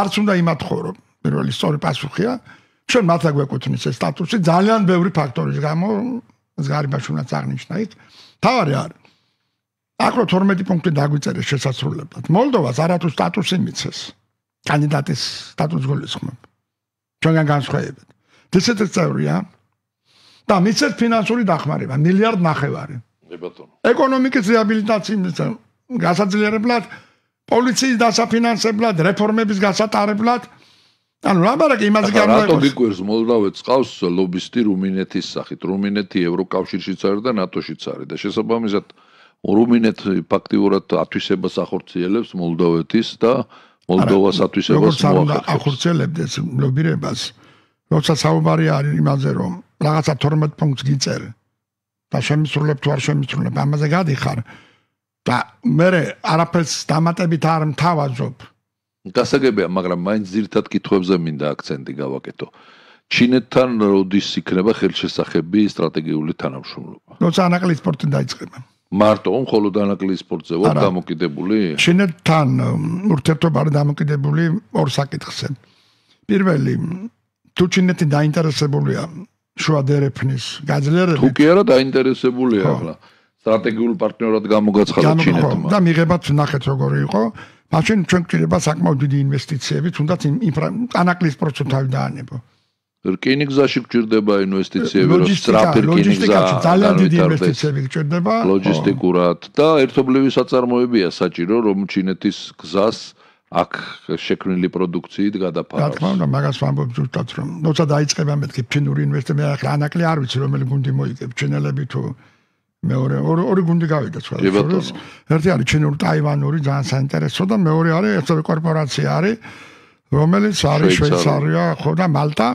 არც უნდა იმათხოვრო. პირველი სწორი პასუხია, შენ მათა გვეკუთვნის ეს სტატუსი ძალიან ბევრი ფაქტორის გამო ზღარიბაშუნა წაღნიშნავით. თავარი არ. აკრო 12 პუნქტი დაგვიწერეს შესაძრულებლად. მოლდოვას არათუ სტატუსი მიცეს. კანდიდატის სტატუსს გულისხმობ. ჩვენგან განსხვავებით. დსთ წევრია. და მიცეს ფინანსური დახმარება, მილიარდ ნახევარი. ებატონო. ეკონომიკის რეაბილიტაციის გასაძლიერებლად, პოლიციის დასაფინანსებლად, რეფორმების გასატარებლად. ანუ ლაბარაკი იმაზე გამოიყოს. ნატო გიყვერს მოლდავე წავს ლობისტი რუმინეთის სახით. რუმინეთი ევროკავშირშიც არის და ნატოშიც არის და შესაბამისად რუმინეთი ფაქტიურად ათვისებას ახორციელებს მოლდოვეთის და მოლდოვას ათვისებას ახორციელებს ლობირებას. როცა საუბარი არის იმაზე რომ რაღაცა 12 პუნქტს გიწერ და შემისრულებ თუ არ შემისრულებ, ამაზე გადიხარ. და მე არაფერს დამატებით არ მთავაზობ. გასაგებია, მაგრამ მაინც ზირთად კითხვებზე მინდა აქცენტი გავაკეთო. ჩინეთთან როდის იქნება ხელშესახები სტრატეგიული თანამშრომლობა? როცა ანაკლი სპორტი დაიწყება. მარტო, მხოლოდ ანაკლი სპორტზე ვარ დამოკიდებული? ჩინეთთან ურთიერთობა არის დამოკიდებული ორ საკითხზე. პირველი, თუ ჩინეთი დაინტერესებულია შუადერეფნის გაძლიერებით. თუ კი არა დაინტერესებულია, ახლა სტრატეგიულ პარტნიორად გამოგაცხადა ჩინეთმა. და მიიღებათ ნახეთ როგორი იყო. მაშინ ჩვენ გვჭირდება საკმაოდ დიდი ინვესტიციები, თუნდაც ანაკლის პროცენტავი დაანებო. რკინიგზაში გვჭირდება ინვესტიციები, რომ სტრაფი რკინიგზა. ლოჯისტიკაში ძალიან დიდი ინვესტიციები გვჭირდება. ლოჯისტიკურად და ერთობლივი საწარმოებია საჭირო, რომ ჩინეთის გზას აქ შექმნილი პროდუქციით გადაფაროს. რა თქმა უნდა, მაგას ვამბობ ზუსტად რომ, როცა დაიწყება მეთქი ფინური ინვესტიცია, ახლა ანაკლი არ ვიცი რომელი გუნდი მოიგებს ჩინელები თუ მეორე ორი ორი გუნდი გავიდა სხვა ის ერთი არის ჩინური ტაივანური ძალიან საინტერესო და მეორე არის ეს ორი კორპორაცია არის რომელიც არის შვეიცარია ხო და მალტა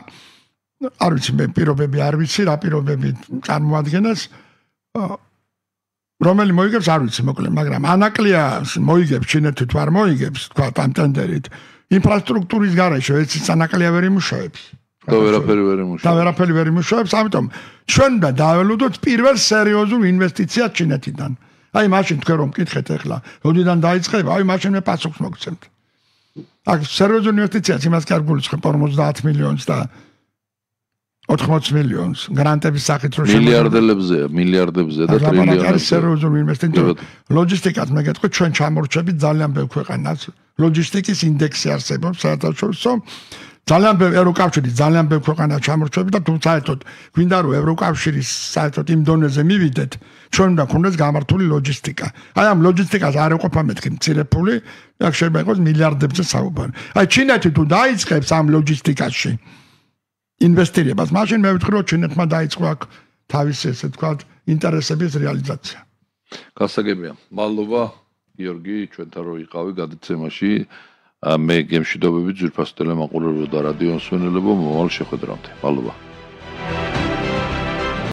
არ ვიცი მე პირობები არ ვიცი რა პირობები წარმოადგენს რომელი მოიგებს არ ვიცი მოკლედ მაგრამ ანაკლია მოიგებს ჩინეთი თუ არ მოიგებს თქვა ამ ტენდერით ინფრასტრუქტურის გარეშე ეს ანაკლია ვერ იმუშავებს და ვერაფერი ვერ იმუშავებს. და ვერაფერი ვერ იმუშავებს, ამიტომ ჩვენ უნდა დაველოდოთ პირველ სერიოზულ ინვესტიციას ჩინეთიდან. აი მაშინ თქვენ რომ მკითხეთ ახლა, როდიდან დაიწყებ? აი მაშინ მე პასუხს მოგცემთ. აი სერიოზული ინვესტიციაც იმას კი არ გულისხმობ 50 მილიონს და 80 მილიონს გრანტების სახით რო შეიძლება მილიარდებზე, მილიარდებზე და ტრილიონებზე. აი სერიოზული ინვესტიციები. ლოჯისტიკას მეკითხო, ჩვენ ჩამორჩები ძალიან ბევრ ქვეყანას. ლოჯისტიკის ინდექსი არსებობს საერთაშორისო. ძალიან ბევრი ევროკავშირი ძალიან ბევრი ქვეყანა ჩამორჩები და თუ საერთოდ გვინდა რომ ევროკავშირის საერთოდ იმ დონეზე მივიდეთ ჩვენ უნდა ქონდეს გამართული ლოჯისტიკა აი ამ ლოჯისტიკას არ ეყოფა მეთქი მცირე ფული აქ შეიძლება იყოს მილიარდებზე საუბარი აი ჩინეთი თუ დაიწყებს ამ ლოჯისტიკაში ინვესტირებას მაშინ მე ვიტყვი რომ ჩინეთმა დაიწყო აქ თავის ესე ვთქვათ ინტერესების რეალიზაცია გასაგებია მადლობა გიორგი ჩვენთან რო იყავი გადაცემაში მე გემშვიდობები ძვირფასო ტელემაყურებელო და რადიო მსმენელებო მომავალ შეხვედრამდე მადლობა